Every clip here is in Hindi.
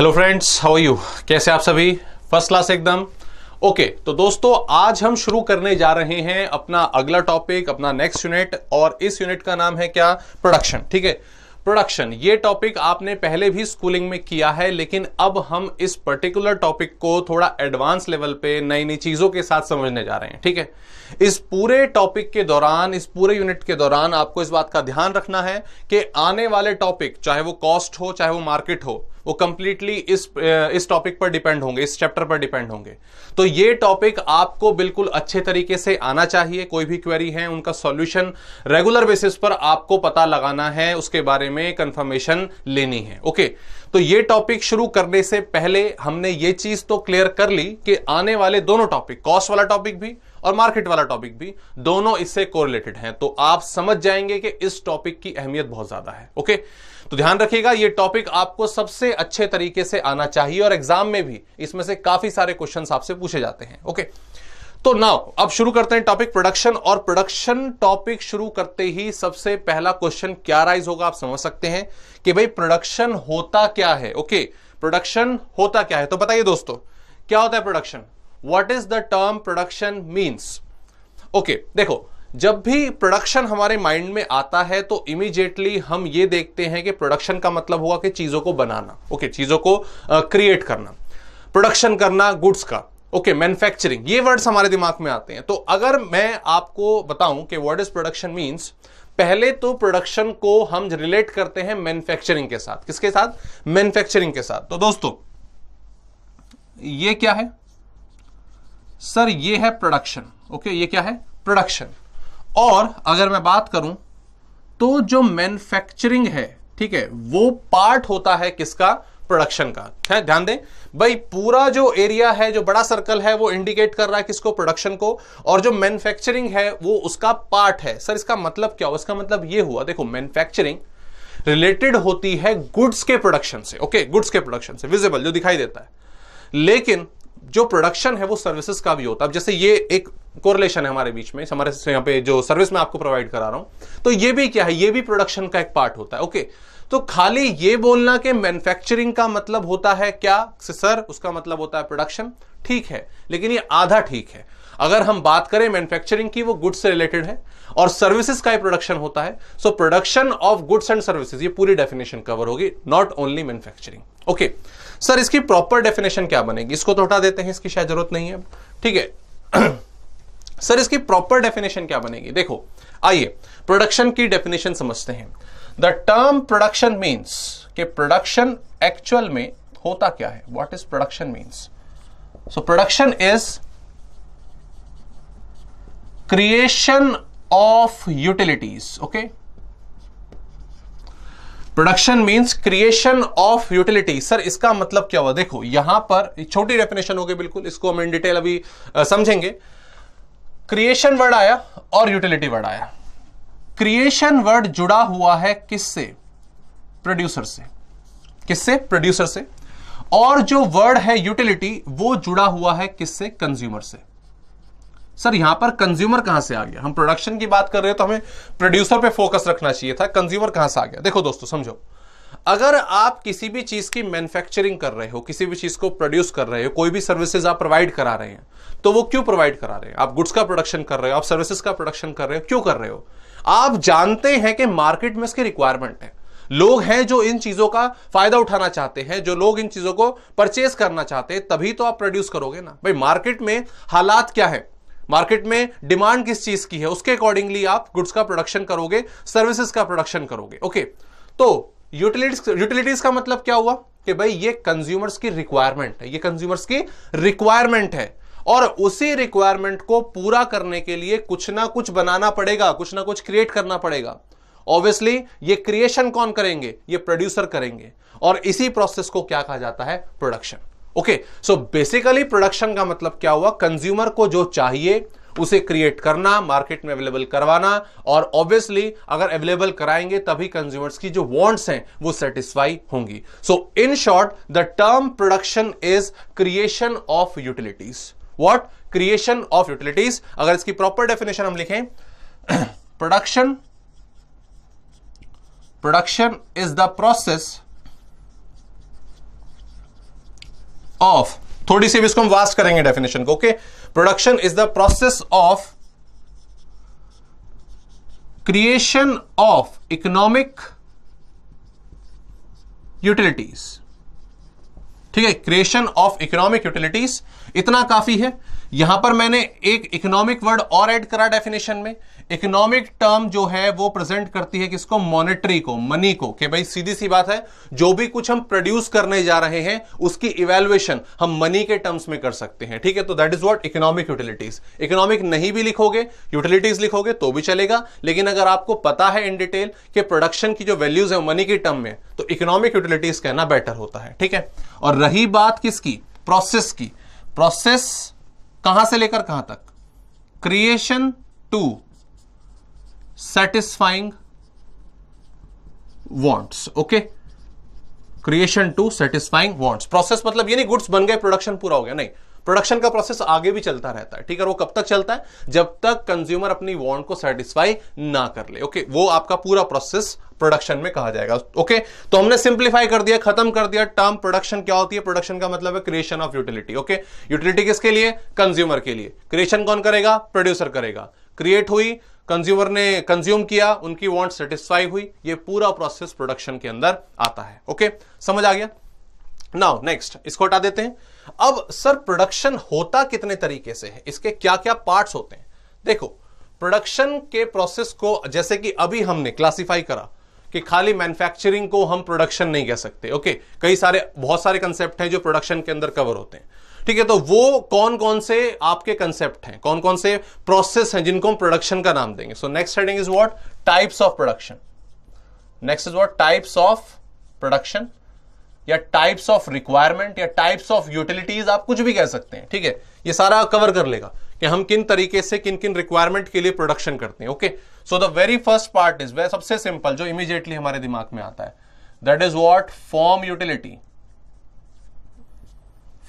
हेलो फ्रेंड्स हाउ यू कैसे आप सभी फर्स्ट क्लास एकदम ओके okay, तो दोस्तों आज हम शुरू करने जा रहे हैं अपना अगला टॉपिक अपना नेक्स्ट यूनिट और इस यूनिट का नाम है क्या प्रोडक्शन ठीक है प्रोडक्शन ये टॉपिक आपने पहले भी स्कूलिंग में किया है लेकिन अब हम इस पर्टिकुलर टॉपिक को थोड़ा एडवांस लेवल पे नई नई चीजों के साथ समझने जा रहे हैं ठीक है इस पूरे टॉपिक के दौरान इस पूरे यूनिट के दौरान आपको इस बात का ध्यान रखना है कि आने वाले टॉपिक चाहे वो कॉस्ट हो चाहे वो मार्केट हो वो कंप्लीटली इस इस टॉपिक पर डिपेंड होंगे इस चैप्टर पर डिपेंड होंगे तो ये टॉपिक आपको बिल्कुल अच्छे तरीके से आना चाहिए कोई भी क्वेरी है उनका सॉल्यूशन रेगुलर बेसिस पर आपको पता लगाना है उसके बारे में कंफर्मेशन लेनी है ओके तो ये टॉपिक शुरू करने से पहले हमने ये चीज तो क्लियर कर ली कि आने वाले दोनों टॉपिक कॉस्ट वाला टॉपिक भी और मार्केट वाला टॉपिक भी दोनों इससे कोरिलेटेड हैं तो आप समझ जाएंगे कि इस टॉपिक की अहमियत बहुत ज्यादा है ओके तो ध्यान रखिएगा ये टॉपिक आपको सबसे अच्छे तरीके से आना चाहिए और एग्जाम में भी इसमें से काफी सारे क्वेश्चन आपसे पूछे जाते हैं ओके तो नाउ अब शुरू करते हैं टॉपिक प्रोडक्शन और प्रोडक्शन टॉपिक शुरू करते ही सबसे पहला क्वेश्चन क्या राइज होगा आप समझ सकते हैं कि भाई प्रोडक्शन होता क्या है ओके प्रोडक्शन होता क्या है तो बताइए दोस्तों क्या होता है production what is the term production means okay देखो जब भी प्रोडक्शन हमारे माइंड में आता है तो इमीजिएटली हम ये देखते हैं कि प्रोडक्शन का मतलब हुआ कि चीज़ों को बनाना ओके चीज़ों को क्रिएट करना प्रोडक्शन करना गुड्स का ओके मैन्युफैक्चरिंग ये वर्ड्स हमारे दिमाग में आते हैं तो अगर मैं आपको बताऊं कि वर्ड इज प्रोडक्शन मीन्स पहले तो प्रोडक्शन को हम रिलेट करते हैं मैन्युफैक्चरिंग के साथ किसके साथ मैन्युफैक्चरिंग के साथ तो दोस्तों ये क्या है सर ये है प्रोडक्शन ओके ये क्या है प्रोडक्शन और अगर मैं बात करूं तो जो मैन्युफैक्चरिंग है ठीक है वो पार्ट होता है किसका प्रोडक्शन का है ध्यान दें भाई पूरा जो एरिया है जो बड़ा सर्कल है वो इंडिकेट कर रहा है किसको प्रोडक्शन को और जो मैन्युफैक्चरिंग है वो उसका पार्ट है सर इसका मतलब क्या हुआ इसका मतलब ये हुआ देखो मैन्युफैक्चरिंग रिलेटेड होती है गुड्स के प्रोडक्शन से ओके गुड्स के प्रोडक्शन से विजिबल जो दिखाई देता है लेकिन जो प्रोडक्शन है वो सर्विसेज का भी होता है जैसे ये एक कोरलेशन है हमारे बीच में हमारे यहाँ पे जो सर्विस मैं आपको प्रोवाइड करा रहा हूं तो ये भी क्या है ये भी प्रोडक्शन का एक पार्ट होता है ओके तो खाली ये बोलना कि मैन्युफैक्चरिंग का मतलब होता है क्या सर उसका मतलब होता है प्रोडक्शन ठीक है लेकिन ये आधा ठीक है अगर हम बात करें मैन्युफैक्चरिंग की वो गुड्स से रिलेटेड है और सर्विसेज का ही प्रोडक्शन होता है so production of goods and services ये पूरी डेफिनेशन कवर होगी not only manufacturing okay sir इसकी प्रॉपर डेफिनेशन क्या बनेगी इसको तो हटा देते हैं इसकी शायद जरूरत नहीं है ठीक है सर इसकी प्रॉपर डेफिनेशन क्या बनेगी देखो आइए प्रोडक्शन की डेफिनेशन समझते हैं द टर्म प्रोडक्शन मीन्स के प्रोडक्शन एक्चुअल में होता क्या है what is production means so production is creation of utilities okay production means creation of utility sir इसका मतलब क्या हुआ देखो यहां पर छोटी डेफिनेशन होगी बिल्कुल इसको हम इन डिटेल अभी समझेंगे क्रिएशन वर्ड आया और यूटिलिटी वर्ड आया क्रिएशन वर्ड जुड़ा हुआ है किससे प्रोड्यूसर से किससे प्रोड्यूसर से और जो वर्ड है यूटिलिटी वो जुड़ा हुआ है किससे कंज्यूमर से सर यहां पर कंज्यूमर कहां से आ गया हम प्रोडक्शन की बात कर रहे हैं तो हमें प्रोड्यूसर पे फोकस रखना चाहिए था कंज्यूमर कहां से आ गया देखो दोस्तों समझो अगर आप किसी भी चीज की मैन्युफैक्चरिंग कर रहे हो किसी भी चीज को प्रोड्यूस कर रहे हो कोई भी सर्विसेज आप प्रोवाइड करा रहे हैं तो वो क्यों प्रोवाइड करा रहे हैं आप गुड्स का प्रोडक्शन कर रहे हो आप सर्विसेज का प्रोडक्शन कर रहे हो क्यों कर रहे हो आप जानते हैं कि मार्केट में इसकी रिक्वायरमेंट है लोग हैं जो इन चीजों का फायदा उठाना चाहते हैं जो लोग इन चीजों को परचेज करना चाहते हैं तभी तो आप प्रोड्यूस करोगे ना भाई मार्केट में हालात क्या है मार्केट में डिमांड किस चीज की है उसके अकॉर्डिंगली आप गुड्स का प्रोडक्शन करोगे सर्विसेज का प्रोडक्शन करोगे ओके तो यूटिलिटीज यूटिलिटीज का मतलब क्या हुआ कि भाई ये कंज्यूमर्स की रिक्वायरमेंट है ये कंज्यूमर्स की रिक्वायरमेंट है और उसी रिक्वायरमेंट को पूरा करने के लिए कुछ ना कुछ बनाना पड़ेगा कुछ ना कुछ क्रिएट करना पड़ेगा ऑब्वियसली ये क्रिएशन कौन करेंगे ये प्रोड्यूसर करेंगे और इसी प्रोसेस को क्या कहा जाता है production okay so basically production का मतलब क्या हुआ कंज्यूमर को जो चाहिए उसे क्रिएट करना मार्केट में अवेलेबल करवाना और ऑब्वियसली अगर अवेलेबल कराएंगे तभी कंज्यूमर्स की जो वॉन्ट्स हैं वो सेटिस्फाई होंगी so in short the term production is creation of utilities what creation of utilities अगर इसकी प्रॉपर डेफिनेशन हम लिखें production production is the process of थोड़ी सी भी इसको हम वास्ट करेंगे डेफिनेशन को okay production is the process of creation of economic utilities ठीक है क्रिएशन ऑफ इकोनॉमिक यूटिलिटीज इतना काफी है यहां पर मैंने एक इकोनॉमिक वर्ड और ऐड करा डेफिनेशन में इकोनॉमिक टर्म जो है वो प्रेजेंट करती है किसको मॉनेटरी को मनी को कि भाई सीधी सी बात है जो भी कुछ हम प्रोड्यूस करने जा रहे हैं उसकी इवेल्युएशन हम मनी के टर्म्स में कर सकते हैं ठीक है तो that is what economic utilities economic नहीं भी लिखोगे यूटिलिटीज लिखोगे तो भी चलेगा लेकिन अगर आपको पता है इन डिटेल कि प्रोडक्शन की जो वैल्यूज है मनी के टर्म में तो इकोनॉमिक यूटिलिटीज कहना बेटर होता है ठीक है और रही बात किसकी प्रोसेस की प्रोसेस कहां से लेकर कहां तक creation to satisfying wants okay creation to satisfying wants process मतलब ये नहीं गुड्स बन गए प्रोडक्शन पूरा हो गया नहीं प्रोडक्शन का प्रोसेस आगे भी चलता रहता है ठीक है वो कब तक चलता है जब तक कंज्यूमर अपनी वॉन्ट को सेटिस्फाई ना कर ले ओके वो आपका पूरा प्रोसेस प्रोडक्शन में कहा जाएगा ओके तो हमने सिंप्लीफाई कर दिया खत्म कर दिया टर्म प्रोडक्शन क्या होती है प्रोडक्शन का मतलब है creation of utility okay utility किसके लिए कंज्यूमर के लिए क्रिएशन कौन करेगा प्रोड्यूसर करेगा क्रिएट हुई कंज्यूमर ने कंज्यूम किया उनकी वॉन्ट सेटिस्फाई हुई ये पूरा प्रोसेस प्रोडक्शन के अंदर आता है ओके समझ आ गया नाउ नेक्स्ट इसको हटा देते हैं अब सर प्रोडक्शन होता कितने तरीके से है इसके क्या क्या पार्ट्स होते हैं देखो प्रोडक्शन के प्रोसेस को जैसे कि अभी हमने क्लासिफाई करा कि खाली मैन्युफैक्चरिंग को हम प्रोडक्शन नहीं कह सकते ओके कई सारे बहुत सारे कंसेप्ट हैं जो प्रोडक्शन के अंदर कवर होते हैं ठीक है तो वो कौन कौन से आपके कंसेप्ट हैं कौन कौन से प्रोसेस हैं जिनको हम प्रोडक्शन का नाम देंगे so next heading is what types of production next is what types of production या टाइप्स ऑफ रिक्वायरमेंट या टाइप्स ऑफ यूटिलिटीज आप कुछ भी कह सकते हैं ठीक है ये सारा कवर कर लेगा कि हम किन तरीके से किन किन रिक्वायरमेंट के लिए प्रोडक्शन करते हैं okay so the very first part is way सबसे सिंपल जो इमीजिएटली हमारे दिमाग में आता है that is what form utility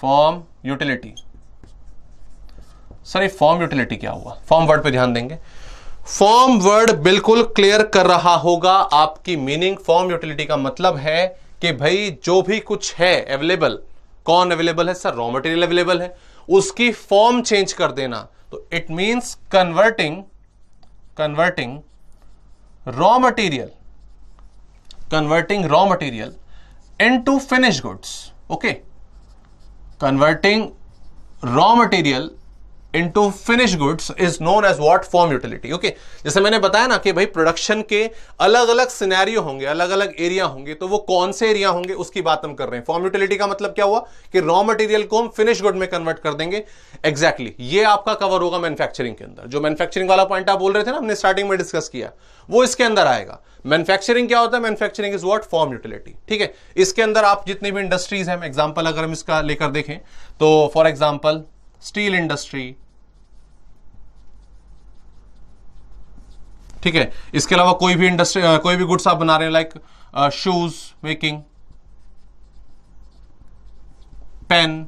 form utility sir ये फॉर्म यूटिलिटी क्या हुआ फॉर्म वर्ड पे ध्यान देंगे फॉर्म वर्ड बिल्कुल क्लियर कर रहा होगा आपकी मीनिंग फॉर्म यूटिलिटी का मतलब है कि भाई जो भी कुछ है अवेलेबल कौन अवेलेबल है सर रॉ मटेरियल अवेलेबल है उसकी फॉर्म चेंज कर देना तो it means converting converting raw material converting raw material to finish goods okay converting raw material into finish goods is known as what form utility okay जैसे मैंने बताया ना कि भाई प्रोडक्शन के अलग अलग सिनेरियो होंगे अलग अलग एरिया होंगे तो वो कौन से एरिया होंगे उसकी बात हम कर रहे हैं फॉर्म यूटिलिटी का मतलब क्या हुआ कि रॉ मटेरियल को हम फिनिश गुड में कन्वर्ट कर देंगे एग्जैक्टली exactly, ये आपका कवर होगा मैन्युफैक्चरिंग के अंदर जो मैन्युफैक्चरिंग वाला पॉइंट आप बोल रहे थे ना हमने स्टार्टिंग में डिस्कस किया वो इसके अंदर आएगा मैन्युफैक्चरिंग क्या होता है manufacturing is what form utility ठीक है इसके अंदर आप जितनी भी इंडस्ट्रीज हैं एग्जाम्पल अगर हम इसका लेकर देखें तो फॉर एग्जाम्पल स्टील इंडस्ट्री ठीक है इसके अलावा कोई भी इंडस्ट्री कोई भी गुड्स आप बना रहे हैं like shoes making pen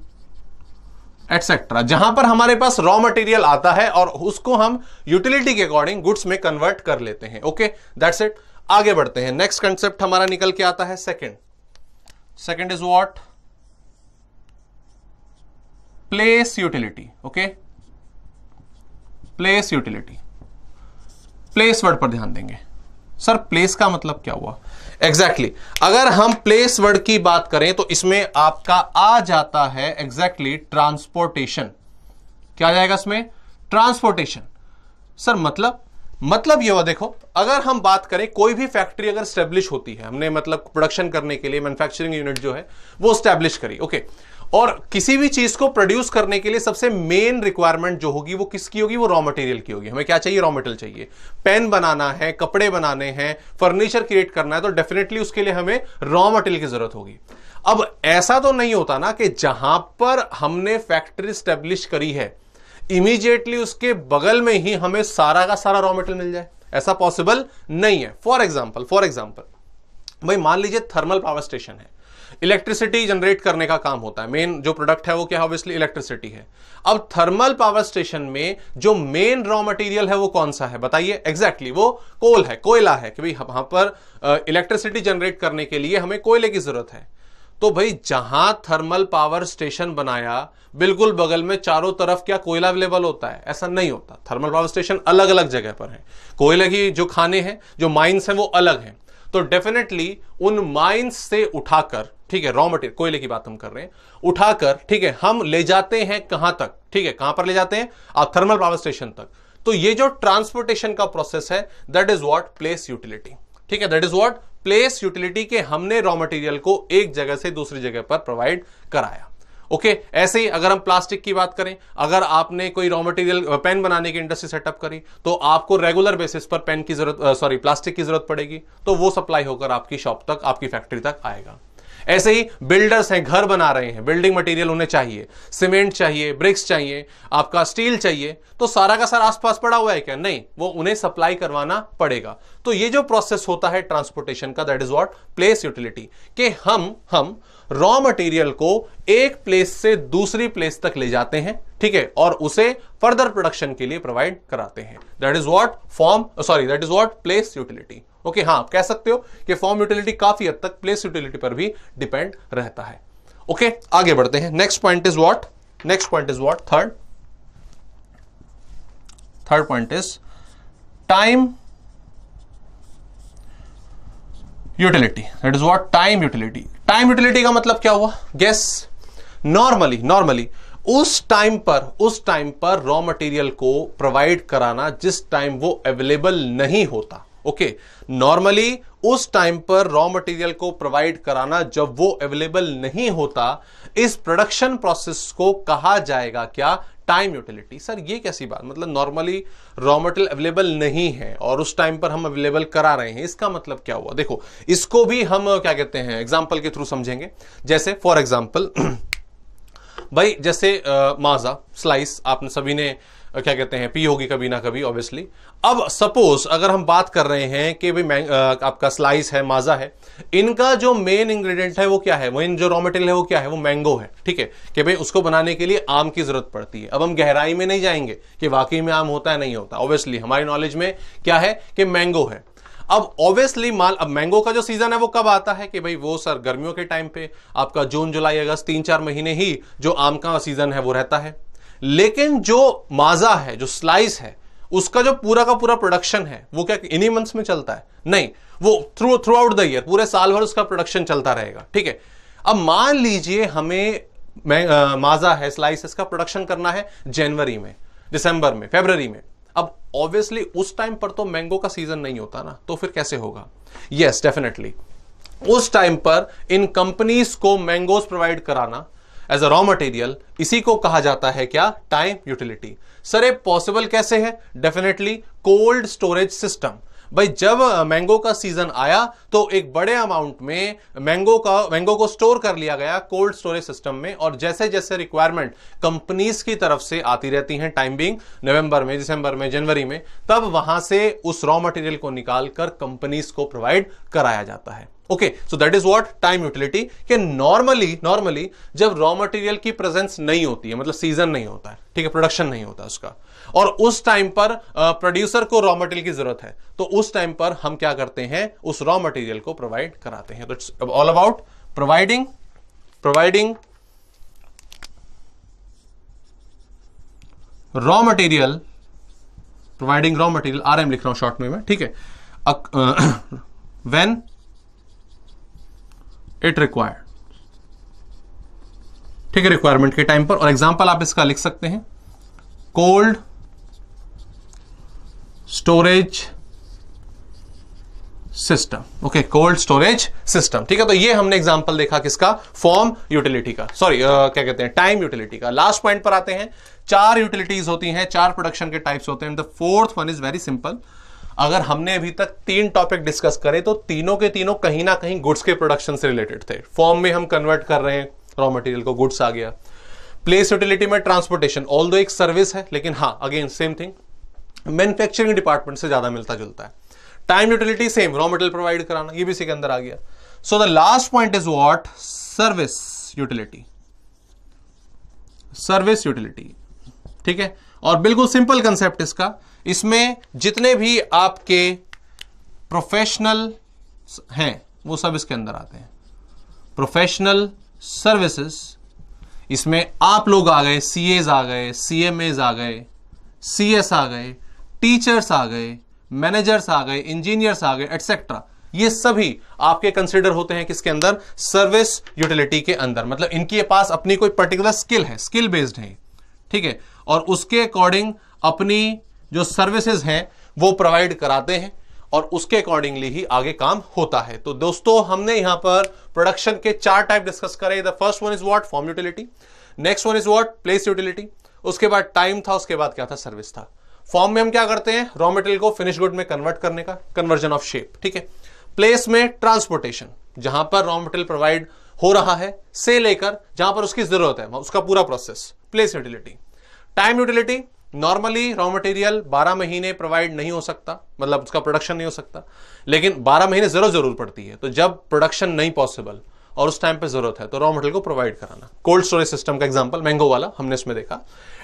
etcetera जहां पर हमारे पास रॉ मटेरियल आता है और उसको हम यूटिलिटी के अकॉर्डिंग गुड्स में कन्वर्ट कर लेते हैं ओके दैट्स इट आगे बढ़ते हैं नेक्स्ट कंसेप्ट हमारा निकल के आता है second second is what place utility okay place utility place word पर ध्यान देंगे सर प्लेस का मतलब क्या हुआ एग्जैक्टली exactly. अगर हम प्लेस वर्ड की बात करें तो इसमें आपका आ जाता है एग्जैक्टली ट्रांसपोर्टेशन क्या आ जाएगा इसमें ट्रांसपोर्टेशन सर मतलब मतलब ये हुआ देखो अगर हम बात करें कोई भी फैक्ट्री अगर स्टेब्लिश होती है हमने मतलब प्रोडक्शन करने के लिए मैन्युफैक्चरिंग यूनिट जो है वो स्टैब्लिश करी ओके okay. और किसी भी चीज को प्रोड्यूस करने के लिए सबसे मेन रिक्वायरमेंट जो होगी वो किसकी होगी वो रॉ मटेरियल की होगी हमें क्या चाहिए रॉ मटेरियल चाहिए पेन बनाना है कपड़े बनाने हैं फर्नीचर क्रिएट करना है तो डेफिनेटली उसके लिए हमें रॉ मटेरियल की जरूरत होगी अब ऐसा तो नहीं होता ना कि जहां पर हमने फैक्ट्री स्टेब्लिश करी है इमीजिएटली उसके बगल में ही हमें सारा का सारा रॉ मटेरियल मिल जाए ऐसा पॉसिबल नहीं है फॉर एग्जाम्पल फॉर एग्जाम्पल भाई मान लीजिए थर्मल पावर स्टेशन है इलेक्ट्रिसिटी जनरेट करने का काम होता है मेन जो प्रोडक्ट है वो क्या है ऑब्वियसली इलेक्ट्रिसिटी है अब थर्मल पावर स्टेशन में जो मेन रॉ मटेरियल है वो कौन सा है बताइए एग्जैक्टली exactly, वो कोल है कोयला है कि भाई वहां पर इलेक्ट्रिसिटी जनरेट करने के लिए हमें कोयले की जरूरत है तो भाई जहां थर्मल पावर स्टेशन बनाया बिल्कुल बगल में चारों तरफ क्या कोयला अवेलेबल होता है ऐसा नहीं होता थर्मल पावर स्टेशन अलग अलग जगह पर है कोयले की जो खाने हैं जो माइंस हैं वो अलग हैं तो डेफिनेटली उन माइंस से उठाकर ठीक है रॉ मटेरियल कोयले की बात हम कर रहे हैं उठाकर ठीक है हम ले जाते हैं कहां तक ठीक है कहां पर ले जाते हैं आप थर्मल पावर स्टेशन तक तो ये जो ट्रांसपोर्टेशन का प्रोसेस है that is what place utility ठीक है that is what place utility के हमने रॉ मटेरियल को एक जगह से दूसरी जगह पर प्रोवाइड कराया ओके okay, ऐसे ही अगर हम प्लास्टिक की बात करें अगर आपने कोई रॉ मटेरियल पेन बनाने की इंडस्ट्री सेटअप करी तो आपको रेगुलर बेसिस पर पेन की जरूरत सॉरी प्लास्टिक की जरूरत पड़ेगी तो वो सप्लाई होकर आपकी शॉप तक आपकी फैक्ट्री तक आएगा ऐसे ही बिल्डर्स हैं घर बना रहे हैं बिल्डिंग मटेरियल उन्हें चाहिए सीमेंट चाहिए ब्रिक्स चाहिए आपका स्टील चाहिए तो सारा का सारा आसपास पड़ा हुआ है क्या नहीं वो उन्हें सप्लाई करवाना पड़ेगा तो ये जो प्रोसेस होता है ट्रांसपोर्टेशन का that is what place utility के हम हम रॉ मटेरियल को एक प्लेस से दूसरी प्लेस तक ले जाते हैं ठीक है और उसे फर्दर प्रोडक्शन के लिए प्रोवाइड कराते हैं that is what form sorry that is what place utility okay हाँ आप कह सकते हो कि फॉर्म यूटिलिटी काफी हद तक प्लेस यूटिलिटी पर भी डिपेंड रहता है ओके okay, आगे बढ़ते हैं next point is what next point is what third third point is time utility that is what time utility time utility का मतलब क्या हुआ गैस नॉर्मली नॉर्मली उस टाइम पर उस टाइम पर रॉ मटेरियल को प्रोवाइड कराना जिस टाइम वो अवेलेबल नहीं होता ओके okay. नॉर्मली उस टाइम पर रॉ मटेरियल को प्रोवाइड कराना जब वो अवेलेबल नहीं होता इस प्रोडक्शन प्रोसेस को कहा जाएगा क्या टाइम यूटिलिटी सर ये कैसी बात मतलब नॉर्मली रॉ मटेरियल अवेलेबल नहीं है और उस टाइम पर हम अवेलेबल करा रहे हैं इसका मतलब क्या हुआ देखो इसको भी हम क्या कहते हैं एग्जाम्पल के थ्रू समझेंगे जैसे फॉर एग्जाम्पल भाई जैसे माजा स्लाइस आपने सभी ने क्या कहते हैं पी होगी कभी ना कभी ऑब्वियसली अब सपोज अगर हम बात कर रहे हैं कि भाई आपका स्लाइस है माजा है इनका जो मेन इंग्रेडिएंट है वो क्या है मेन जो रॉ मटेरियल है वो क्या है वो मैंगो है ठीक है कि भाई उसको बनाने के लिए आम की जरूरत पड़ती है अब हम गहराई में नहीं जाएंगे कि वाकई में आम होता है नहीं होता ऑब्वियसली हमारी नॉलेज में क्या है कि मैंगो है अब ऑब्वियसली माल अब मैंगो का जो सीजन है वो कब आता है कि भाई वो सर गर्मियों के टाइम पे आपका जून जुलाई अगस्त तीन चार महीने ही जो आम का सीजन है वो रहता है लेकिन जो माजा है जो स्लाइस है उसका जो पूरा का पूरा प्रोडक्शन है वो क्या इन्हीं मंथ्स में चलता है नहीं वो through throughout the year पूरे साल भर उसका प्रोडक्शन चलता रहेगा ठीक है अब मान लीजिए हमें आ, माजा है स्लाइस का प्रोडक्शन करना है जनवरी में दिसंबर में फेबररी में अब ऑब्वियसली उस टाइम पर तो मैंगो का सीजन नहीं होता ना तो फिर कैसे होगा यस yes, डेफिनेटली उस टाइम पर इन कंपनीज को मैंगोज प्रोवाइड कराना एज अ रॉ मटेरियल इसी को कहा जाता है क्या टाइम यूटिलिटी सर ये पॉसिबल कैसे है डेफिनेटली कोल्ड स्टोरेज सिस्टम भाई जब मैंगो का सीजन आया तो एक बड़े अमाउंट में मैंगो का मैंगो को स्टोर कर लिया गया कोल्ड स्टोरेज सिस्टम में और जैसे जैसे रिक्वायरमेंट कंपनीज की तरफ से आती रहती हैं टाइम बिंग नवंबर में दिसंबर में जनवरी में तब वहां से उस रॉ मटेरियल को निकाल कर कंपनीज को प्रोवाइड कराया जाता है okay so that is what time utility कि नॉर्मली नॉर्मली जब रॉ मटेरियल की प्रेजेंस नहीं होती है मतलब सीजन नहीं होता है ठीक है प्रोडक्शन नहीं होता उसका और उस टाइम पर प्रोड्यूसर को रॉ मटेरियल की जरूरत है तो उस टाइम पर हम क्या करते हैं उस रॉ मटेरियल को प्रोवाइड कराते हैं तो it's all about providing providing raw material providing raw material M लिख रहा हूं शॉर्ट में मैं ठीक है वेन इट रिक्वायर्ड ठीक है रिक्वायरमेंट के टाइम पर और एग्जाम्पल आप इसका लिख सकते हैं cold storage system okay cold storage system ठीक है तो ये हमने एग्जाम्पल देखा किसका फॉर्म यूटिलिटी का सॉरी uh, क्या कहते हैं टाइम यूटिलिटी का लास्ट पॉइंट पर आते हैं चार यूटिलिटीज होती हैं चार प्रोडक्शन के टाइप्स होते हैं the fourth one is very simple अगर हमने अभी तक तीन टॉपिक डिस्कस करे तो तीनों के तीनों कहीं ना कहीं गुड्स के प्रोडक्शन से रिलेटेड थे फॉर्म में हम कन्वर्ट कर रहे हैं रॉ मटेरियल को गुड्स आ गया प्लेस यूटिलिटी में ट्रांसपोर्टेशन ऑल दो एक सर्विस है लेकिन हाँ again same thing manufacturing department से ज्यादा मिलता जुलता है time utility same raw material provide कराना ये भी इसी के अंदर आ गया so the last point is what service utility service utility ठीक है और बिल्कुल सिंपल कंसेप्ट इसका इसमें जितने भी आपके प्रोफेशनल हैं वो सब इसके अंदर आते हैं प्रोफेशनल सर्विसेज इसमें आप लोग आ गए सी एज आ गए सी एम एज आ गए सी एस आ गए टीचर्स आ गए मैनेजर्स आ गए इंजीनियर्स आ गए एटसेट्रा ये सभी आपके कंसिडर होते हैं किसके अंदर सर्विस यूटिलिटी के अंदर मतलब इनके पास अपनी कोई पर्टिकुलर स्किल है स्किल बेस्ड है ठीक है और उसके अकॉर्डिंग अपनी जो सर्विसेज हैं वो प्रोवाइड कराते हैं और उसके अकॉर्डिंगली ही आगे काम होता है तो दोस्तों हमने यहां पर प्रोडक्शन के चार टाइप डिस्कस करे the first one is what form utility next one is what place utility उसके बाद टाइम था उसके बाद क्या था सर्विस था फॉर्म में हम क्या करते हैं रॉ मेटेरियल को फिनिश गुड में कन्वर्ट करने का कन्वर्जन ऑफ शेप ठीक है प्लेस में ट्रांसपोर्टेशन जहां पर रॉ मेटेरियल प्रोवाइड हो रहा है से लेकर जहां पर उसकी जरूरत है उसका पूरा process place utility time utility normally raw material 12 महीने प्रोवाइड नहीं हो सकता मतलब उसका प्रोडक्शन नहीं हो सकता लेकिन 12 महीने जरूर जरूर पड़ती है तो जब प्रोडक्शन नहीं पॉसिबल और उस टाइम पे जरूरत है तो रॉ मटेरियल को प्रोवाइड कराना कोल्ड स्टोरेज सिस्टम का एग्जांपल मैंगो वाला हमने इसमें देखा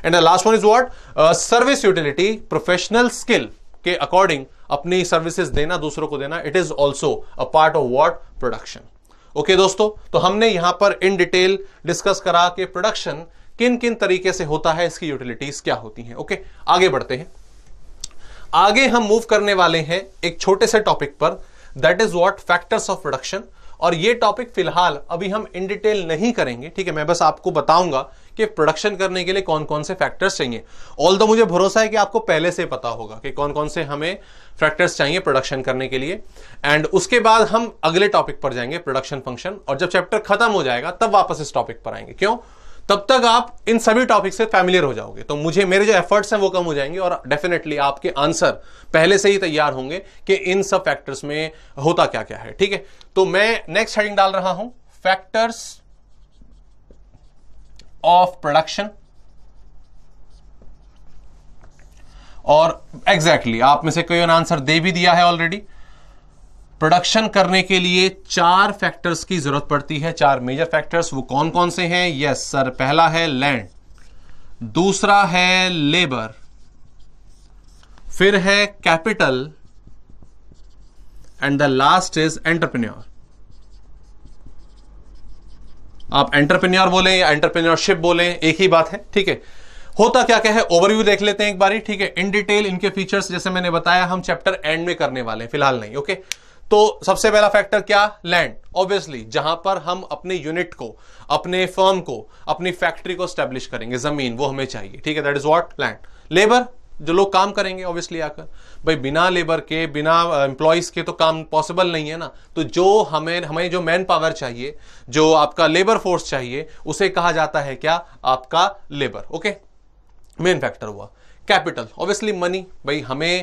and last one is what service utility professional skill के अकॉर्डिंग अपनी सर्विसेज देना दूसरों को देना it is also a part of what production okay दोस्तों तो हमने यहां पर इन डिटेल डिस्कस करा कि प्रोडक्शन किन किन तरीके से होता है इसकी यूटिलिटीज क्या होती हैं ओके आगे बढ़ते हैं आगे हम मूव करने वाले हैं एक छोटे से टॉपिक पर that is what factors of production और ये टॉपिक फिलहाल अभी हम इन डिटेल नहीं करेंगे ठीक है मैं बस आपको बताऊंगा कि प्रोडक्शन करने के लिए कौन कौन से फैक्टर्स चाहिए ऑल दो मुझे भरोसा है कि आपको पहले से पता होगा कि कौन कौन से हमें फैक्टर्स चाहिए प्रोडक्शन करने के लिए एंड उसके बाद हम अगले टॉपिक पर जाएंगे प्रोडक्शन फंक्शन और जब चैप्टर खत्म हो जाएगा तब वापस इस टॉपिक पर आएंगे क्यों तब तक आप इन सभी टॉपिक से फैमिलियर हो जाओगे तो मुझे मेरे जो एफर्ट्स हैं वो कम हो जाएंगे और डेफिनेटली आपके आंसर पहले से ही तैयार होंगे कि इन सब फैक्टर्स में होता क्या क्या है ठीक है तो मैं नेक्स्ट हेडिंग डाल रहा हूं फैक्टर्स ऑफ प्रोडक्शन और एग्जैक्टली exactly, आप में से कोई आंसर दे भी दिया है ऑलरेडी प्रोडक्शन करने के लिए चार फैक्टर्स की जरूरत पड़ती है चार मेजर फैक्टर्स वो कौन कौन से हैं यस सर पहला है लैंड दूसरा है लेबर फिर है capital and the last is entrepreneur आप एंटरप्रेन्योर बोले या एंटरप्रेन्योरशिप बोले एक ही बात है ठीक है होता क्या क्या है ओवरव्यू देख लेते हैं एक बारी ठीक है इन डिटेल इनके फीचर्स जैसे मैंने बताया हम चैप्टर एंड में करने वाले हैं फिलहाल नहीं ओके okay? तो सबसे पहला फैक्टर क्या लैंड ऑब्वियसली जहां पर हम अपने यूनिट को अपने फर्म को अपनी फैक्ट्री को स्टैब्लिश करेंगे जमीन वो हमें चाहिए ठीक है that is what land labour जो लोग काम करेंगे ऑब्वियसली आकर भाई बिना लेबर के बिना एम्प्लॉयज़ uh, के तो काम पॉसिबल नहीं है ना तो जो हमें हमें जो मैन पावर चाहिए जो आपका लेबर फोर्स चाहिए उसे कहा जाता है क्या आपका लेबर ओके मेन फैक्टर हुआ कैपिटल ऑब्वियसली मनी भाई हमें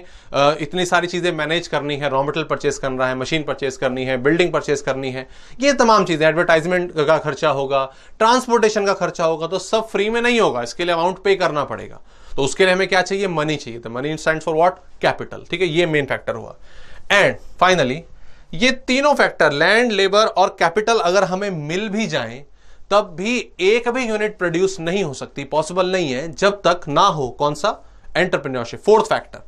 इतनी सारी चीज़ें मैनेज करनी है रॉ मटेरियल करना है मशीन परचेस करनी है बिल्डिंग परचेस करनी है ये तमाम चीज़ें एडवर्टाइजमेंट का खर्चा होगा ट्रांसपोर्टेशन का खर्चा होगा तो सब फ्री में नहीं होगा इसके लिए अमाउंट पे करना पड़ेगा तो उसके लिए हमें क्या चाहिए मनी चाहिए तो money stand for what capital ठीक है ये मेन फैक्टर हुआ एंड फाइनली ये तीनों फैक्टर लैंड लेबर और कैपिटल अगर हमें मिल भी जाए तब भी एक भी यूनिट प्रोड्यूस नहीं हो सकती पॉसिबल नहीं है जब तक ना हो कौन सा एंटरप्रेन्योरशिप फोर्थ फैक्टर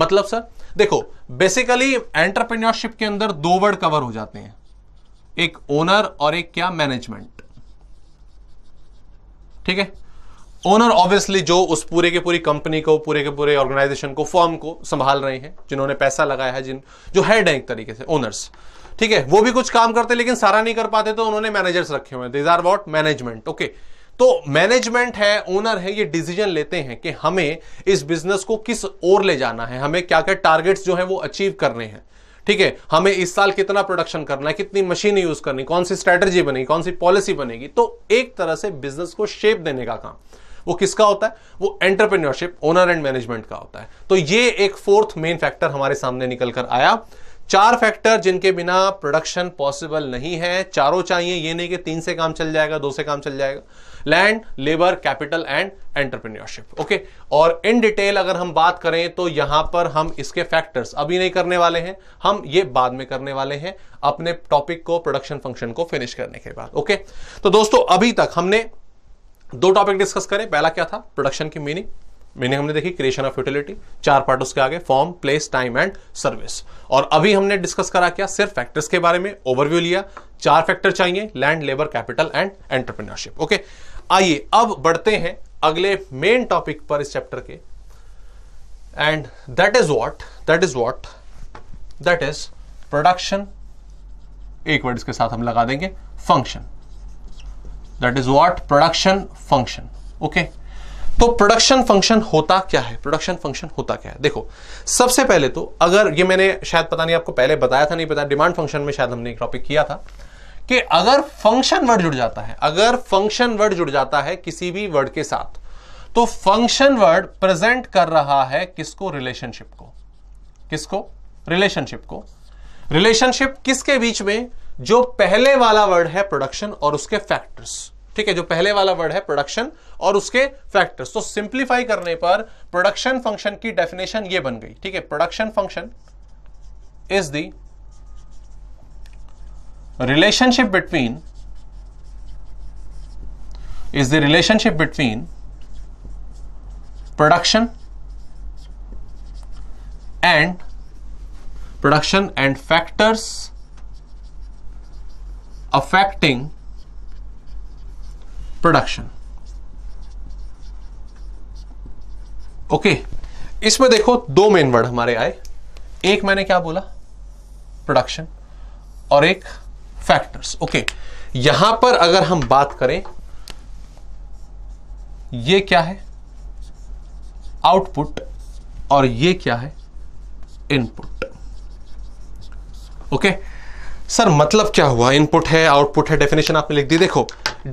मतलब सर देखो बेसिकली एंटरप्रेन्योरशिप के अंदर दो वर्ड कवर हो जाते हैं एक ओनर और एक क्या मैनेजमेंट ठीक है ओनर ऑब्वियसली जो उस पूरे के पूरी कंपनी को पूरे के पूरे ऑर्गेनाइजेशन को फॉर्म को संभाल रहे हैं जिन्होंने पैसा लगाया है जिन जो हेड है एक तरीके से ओनर्स ठीक है वो भी कुछ काम करते लेकिन सारा नहीं कर पाते तो उन्होंने मैनेजर्स रखे हुए हैं these are what management okay okay. तो मैनेजमेंट है ओनर है ये डिसीजन लेते हैं कि हमें इस बिजनेस को किस ओर ले जाना है हमें क्या क्या टारगेट्स जो है वो अचीव करने हैं ठीक है हमें इस साल कितना प्रोडक्शन करना है कितनी मशीन यूज करनी कौन सी स्ट्रेटेजी बनेगी कौन सी पॉलिसी बनेगी तो एक तरह से बिजनेस को शेप देने का काम वो किसका होता है वो एंटरप्रेन्योरशिप ओनर एंड मैनेजमेंट का होता है तो ये एक फोर्थ मेन फैक्टर हमारे सामने निकल कर आया चार फैक्टर जिनके बिना प्रोडक्शन पॉसिबल नहीं है चारों चाहिए ये नहीं कि तीन से काम चल जाएगा दो से काम चल जाएगा land labour capital and entrepreneurship okay और इन डिटेल अगर हम बात करें तो यहां पर हम इसके फैक्टर्स अभी नहीं करने वाले हैं हम ये बाद में करने वाले हैं अपने टॉपिक को प्रोडक्शन फंक्शन को फिनिश करने के बाद ओके तो दोस्तों अभी तक हमने दो टॉपिक डिस्कस करें पहला क्या था प्रोडक्शन की मीनिंग मीनिंग हमने देखी क्रिएशन ऑफ यूटिलिटी चार पार्ट उसके आगे form place time and service और अभी हमने डिस्कस करा क्या सिर्फ फैक्टर्स के बारे में ओवरव्यू लिया चार फैक्टर चाहिए land labour capital and entrepreneurship okay आइए अब बढ़ते हैं अगले मेन टॉपिक पर इस चैप्टर के end that is what that is what that is production एक वर्ड इसके साथ हम लगा देंगे function that is what production function okay तो प्रोडक्शन फंक्शन होता क्या है प्रोडक्शन फंक्शन होता क्या है देखो सबसे पहले तो अगर ये मैंने शायद पता नहीं आपको पहले बताया था नहीं पता डिमांड फंक्शन में शायद हमने एक टॉपिक किया था कि अगर फंक्शन वर्ड जुड़ जाता है अगर फंक्शन वर्ड जुड़ जाता है किसी भी वर्ड के साथ तो फंक्शन वर्ड प्रेजेंट कर रहा है किसको रिलेशनशिप को किसको रिलेशनशिप को रिलेशनशिप किसके बीच में जो पहले वाला वर्ड है प्रोडक्शन और उसके फैक्टर्स ठीक है जो पहले वाला वर्ड है प्रोडक्शन और उसके फैक्टर्स तो सिंप्लीफाई करने पर प्रोडक्शन फंक्शन की डेफिनेशन ये बन गई ठीक है production function is the relationship between is the relationship between production and production and factors affecting production okay okay. इसमें देखो दो मेन वर्ड हमारे आए एक मैंने क्या बोला प्रोडक्शन और एक फैक्टर्स ओके यहां पर अगर हम बात करें ये क्या है आउटपुट और ये क्या है इनपुट ओके सर मतलब क्या हुआ इनपुट है आउटपुट है डेफिनेशन आपने लिख दी देखो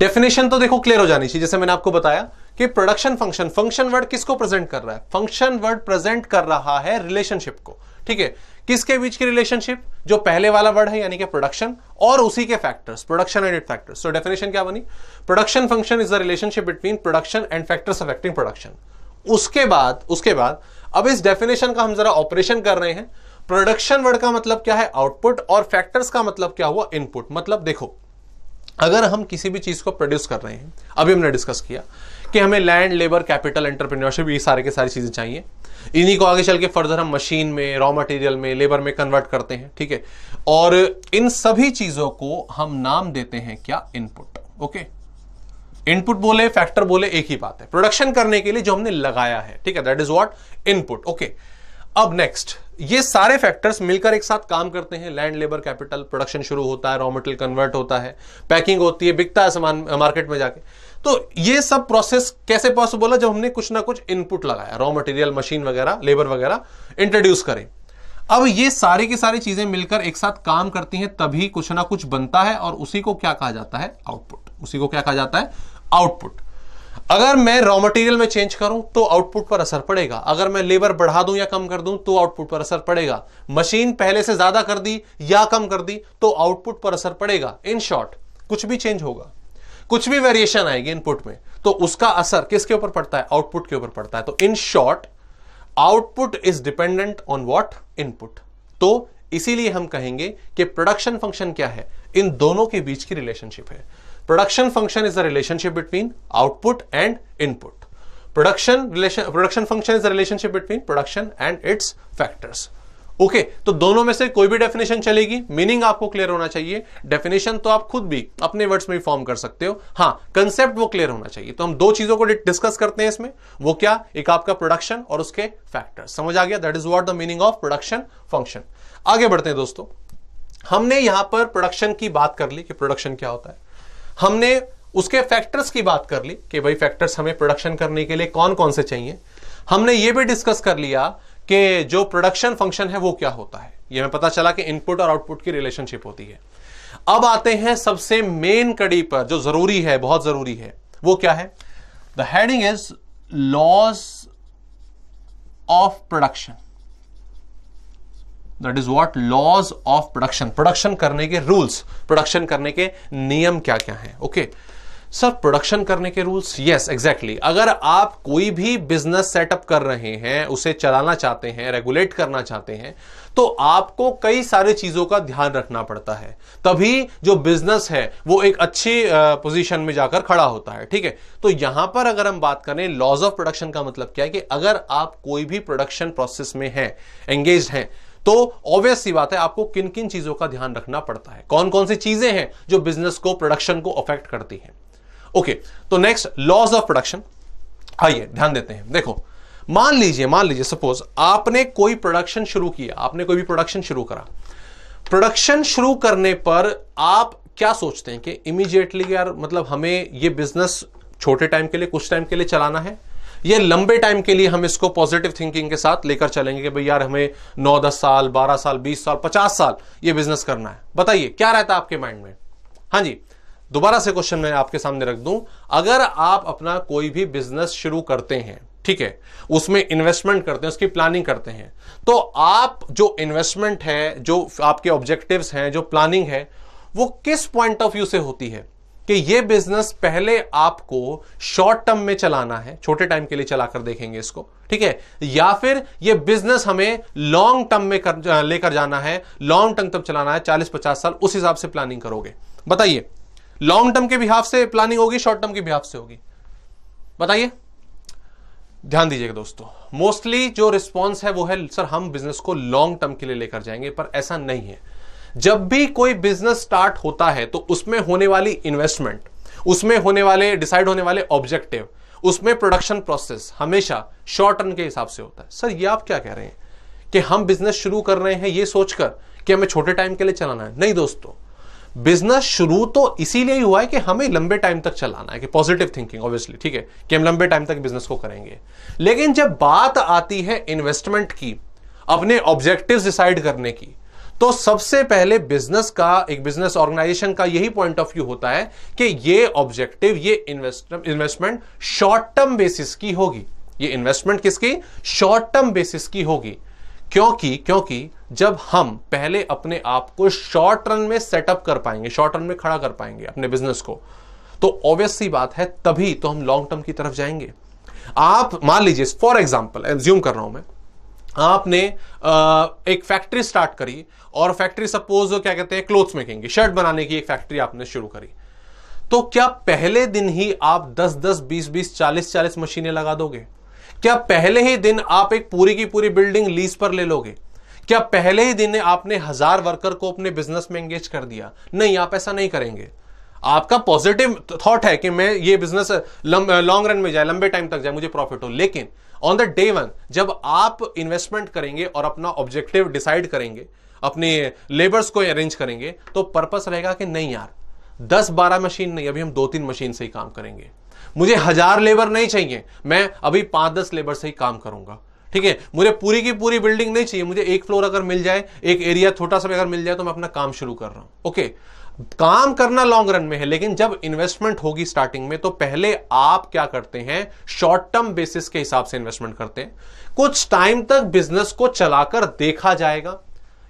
डेफिनेशन तो देखो क्लियर हो जानी चाहिए जैसे मैंने आपको बताया कि प्रोडक्शन फंक्शन फंक्शन वर्ड किसको प्रेजेंट कर रहा है फंक्शन वर्ड प्रेजेंट कर रहा है रिलेशनशिप को ठीक है किसके बीच की रिलेशनशिप जो पहले वाला वर्ड है यानी कि प्रोडक्शन और उसी के factors production and it factors तो डेफिनेशन क्या बनी production function is the relationship between production and factors affecting production उसके बाद उसके बाद अब इस डेफिनेशन का हम जरा ऑपरेशन कर रहे हैं प्रोडक्शन वर्ड का मतलब क्या है आउटपुट और फैक्टर्स का मतलब क्या हुआ इनपुट मतलब देखो अगर हम किसी भी चीज को प्रोड्यूस कर रहे हैं अभी हमने डिस्कस किया कि हमें लैंड लेबर कैपिटल एंटरप्रेन्योरशिप ये सारे के सारी चीजें चाहिए इन्हीं को आगे चल के फर्दर हम मशीन में रॉ मटेरियल में लेबर में कन्वर्ट करते हैं ठीक है और इन सभी चीजों को हम नाम देते हैं क्या इनपुट ओके इनपुट बोले फैक्टर बोले एक ही बात है प्रोडक्शन करने के लिए जो हमने लगाया है ठीक है that is what input okay अब नेक्स्ट ये सारे फैक्टर्स मिलकर एक साथ काम करते हैं लैंड लेबर कैपिटल प्रोडक्शन शुरू होता है रॉ मटेरियल कन्वर्ट होता है पैकिंग होती है बिकता है सामान मार्केट में जाके तो ये सब प्रोसेस कैसे पॉसिबल है जब हमने कुछ ना कुछ इनपुट लगाया रॉ मटेरियल मशीन वगैरह लेबर वगैरह इंट्रोड्यूस करें अब ये सारी की सारी चीजें मिलकर एक साथ काम करती हैं तभी कुछ ना कुछ बनता है और उसी को क्या कहा जाता है आउटपुट उसी को क्या कहा जाता है आउटपुट अगर मैं रॉ मटेरियल में चेंज करूं तो आउटपुट पर असर पड़ेगा अगर मैं लेबर बढ़ा दूं या कम कर दूं तो आउटपुट पर असर पड़ेगा मशीन पहले से ज्यादा कर दी या कम कर दी तो आउटपुट पर असर पड़ेगा इन शॉर्ट कुछ भी चेंज होगा कुछ भी वेरिएशन आएगी इनपुट में तो उसका असर किसके ऊपर पड़ता है आउटपुट के ऊपर पड़ता है तो in short output is dependent on what input तो इसीलिए हम कहेंगे कि प्रोडक्शन फंक्शन क्या है इन दोनों के बीच की रिलेशनशिप है production function is the relationship between output and input production relation production function is the relationship between production and its factors okay okay, तो दोनों में से कोई भी डेफिनेशन चलेगी मीनिंग आपको क्लियर होना चाहिए डेफिनेशन तो आप खुद भी अपने वर्ड्स में फॉर्म कर सकते हो हाँ कंसेप्ट वो क्लियर होना चाहिए तो हम दो चीजों को डिस्कस करते हैं इसमें वो क्या एक आपका प्रोडक्शन और उसके फैक्टर समझ आ गया that is what the meaning of production function आगे बढ़ते हैं दोस्तों हमने यहां पर प्रोडक्शन की बात कर ली कि प्रोडक्शन क्या होता है हमने उसके फैक्टर्स की बात कर ली कि भाई फैक्टर्स हमें प्रोडक्शन करने के लिए कौन कौन से चाहिए हमने ये भी डिस्कस कर लिया कि जो प्रोडक्शन फंक्शन है वो क्या होता है ये हमें पता चला कि इनपुट और आउटपुट की रिलेशनशिप होती है अब आते हैं सबसे मेन कड़ी पर जो जरूरी है बहुत जरूरी है वो क्या है the heading is laws of production that is what laws of production production करने के रूल्स प्रोडक्शन करने के नियम क्या क्या हैं ओके okay? सर प्रोडक्शन करने के रूल्स यस एग्जैक्टली अगर आप कोई भी बिजनेस सेटअप कर रहे हैं उसे चलाना चाहते हैं रेगुलेट करना चाहते हैं तो आपको कई सारी चीजों का ध्यान रखना पड़ता है तभी जो बिजनेस है वो एक अच्छी पोजीशन में जाकर खड़ा होता है ठीक है तो यहां पर अगर हम बात करें लॉज ऑफ प्रोडक्शन का मतलब क्या है कि अगर आप कोई भी प्रोडक्शन प्रोसेस में है एंगेज हैं तो ऑब्वियस सी बात है आपको किन किन चीजों का ध्यान रखना पड़ता है कौन कौन सी चीजें हैं जो बिजनेस को प्रोडक्शन को अफेक्ट करती हैं ओके तो नेक्स्ट लॉज ऑफ प्रोडक्शन आइए ध्यान देते हैं देखो मान लीजिए मान लीजिए सपोज आपने कोई प्रोडक्शन शुरू किया आपने कोई भी प्रोडक्शन शुरू करा प्रोडक्शन शुरू करने पर आप क्या सोचते हैं कि इमीजिएटली यार मतलब हमें ये बिजनेस छोटे टाइम के लिए कुछ टाइम के लिए चलाना है ये लंबे टाइम के लिए हम इसको पॉजिटिव थिंकिंग के साथ लेकर चलेंगे कि भाई यार हमें नौ दस साल बारह साल बीस साल पचास साल ये बिजनेस करना है बताइए क्या रहता है आपके माइंड में हाँ जी दोबारा से क्वेश्चन मैं आपके सामने रख दूं अगर आप अपना कोई भी बिजनेस शुरू करते हैं ठीक है उसमें इन्वेस्टमेंट करते हैं उसकी प्लानिंग करते हैं तो आप जो इन्वेस्टमेंट है जो आपके ऑब्जेक्टिव्स हैं जो प्लानिंग है वो किस पॉइंट ऑफ व्यू से होती है कि ये बिजनेस पहले आपको शॉर्ट टर्म में चलाना है छोटे टाइम के लिए चलाकर देखेंगे इसको ठीक है या फिर ये बिजनेस हमें लॉन्ग टर्म में कर, लेकर जाना है लॉन्ग टर्म तक चलाना है चालीस पचास साल उस हिसाब से प्लानिंग करोगे बताइए लॉन्ग टर्म के बिहाव से प्लानिंग होगी शॉर्ट टर्म के बिहाव से होगी बताइए ध्यान दीजिएगा दोस्तों मोस्टली जो रिस्पॉन्स है वो है सर हम बिजनेस को लॉन्ग टर्म के लिए लेकर जाएंगे पर ऐसा नहीं है जब भी कोई बिजनेस स्टार्ट होता है तो उसमें होने वाली इन्वेस्टमेंट उसमें होने वाले डिसाइड होने वाले ऑब्जेक्टिव उसमें प्रोडक्शन प्रोसेस हमेशा शॉर्ट टर्म के हिसाब से होता है सर ये आप क्या कह रहे हैं कि हम बिजनेस शुरू कर रहे हैं ये सोचकर कि हमें छोटे टाइम के लिए चलाना है नहीं दोस्तों बिजनेस शुरू तो इसीलिए हुआ है कि हमें लंबे टाइम तक चलाना है कि पॉजिटिव थिंकिंग ऑब्वियसली ठीक है कि हम लंबे टाइम तक बिजनेस को करेंगे लेकिन जब बात आती है इन्वेस्टमेंट की अपने ऑब्जेक्टिव्स डिसाइड करने की तो सबसे पहले बिजनेस का एक बिजनेस ऑर्गेनाइजेशन का यही पॉइंट ऑफ व्यू होता है कि ये ऑब्जेक्टिव ये इन्वेस्टमेंट शॉर्ट टर्म बेसिस की होगी ये इन्वेस्टमेंट किसकी शॉर्ट टर्म बेसिस की होगी क्योंकि क्योंकि जब हम पहले अपने आप को शॉर्ट रन में सेटअप कर पाएंगे शॉर्ट रन में खड़ा कर पाएंगे अपने बिजनेस को तो ऑब्वियस सी बात है तभी तो हम लॉन्ग टर्म की तरफ जाएंगे आप मान लीजिए फॉर एग्जाम्पल एज्यूम कर रहा हूं मैं आपने एक फैक्ट्री स्टार्ट करी और फैक्ट्री सपोज क्या कहते हैं क्लोथ्स मेकिंग की शर्ट बनाने की एक फैक्ट्री आपने शुरू करी तो क्या पहले दिन ही आप 10 10 20 20 40 40 मशीनें लगा दोगे क्या पहले ही दिन आप एक पूरी की पूरी बिल्डिंग लीज पर ले लोगे क्या पहले ही दिन आपने हजार वर्कर को अपने बिजनेस में एंगेज कर दिया नहीं आप ऐसा नहीं करेंगे आपका पॉजिटिव थॉट है कि मैं ये बिजनेस लॉन्ग रन में जाए लंबे टाइम तक जाए मुझे प्रॉफिट हो लेकिन ऑन द डे वन जब आप इन्वेस्टमेंट करेंगे और अपना ऑब्जेक्टिव डिसाइड करेंगे अपने लेबर्स को अरेंज करेंगे तो पर्पस रहेगा कि नहीं यार दस बारह मशीन नहीं अभी हम दो तीन मशीन से ही काम करेंगे मुझे हजार लेबर नहीं चाहिए मैं अभी पांच दस लेबर से ही काम करूंगा ठीक है मुझे पूरी की पूरी बिल्डिंग नहीं चाहिए मुझे एक फ्लोर अगर मिल जाए एक एरिया छोटा सा अगर मिल जाए तो मैं अपना काम शुरू कर रहा हूं ओके काम करना लॉन्ग रन में है लेकिन जब इन्वेस्टमेंट होगी स्टार्टिंग में तो पहले आप क्या करते हैं शॉर्ट टर्म बेसिस के हिसाब से इन्वेस्टमेंट करते हैं कुछ टाइम तक बिजनेस को चलाकर देखा जाएगा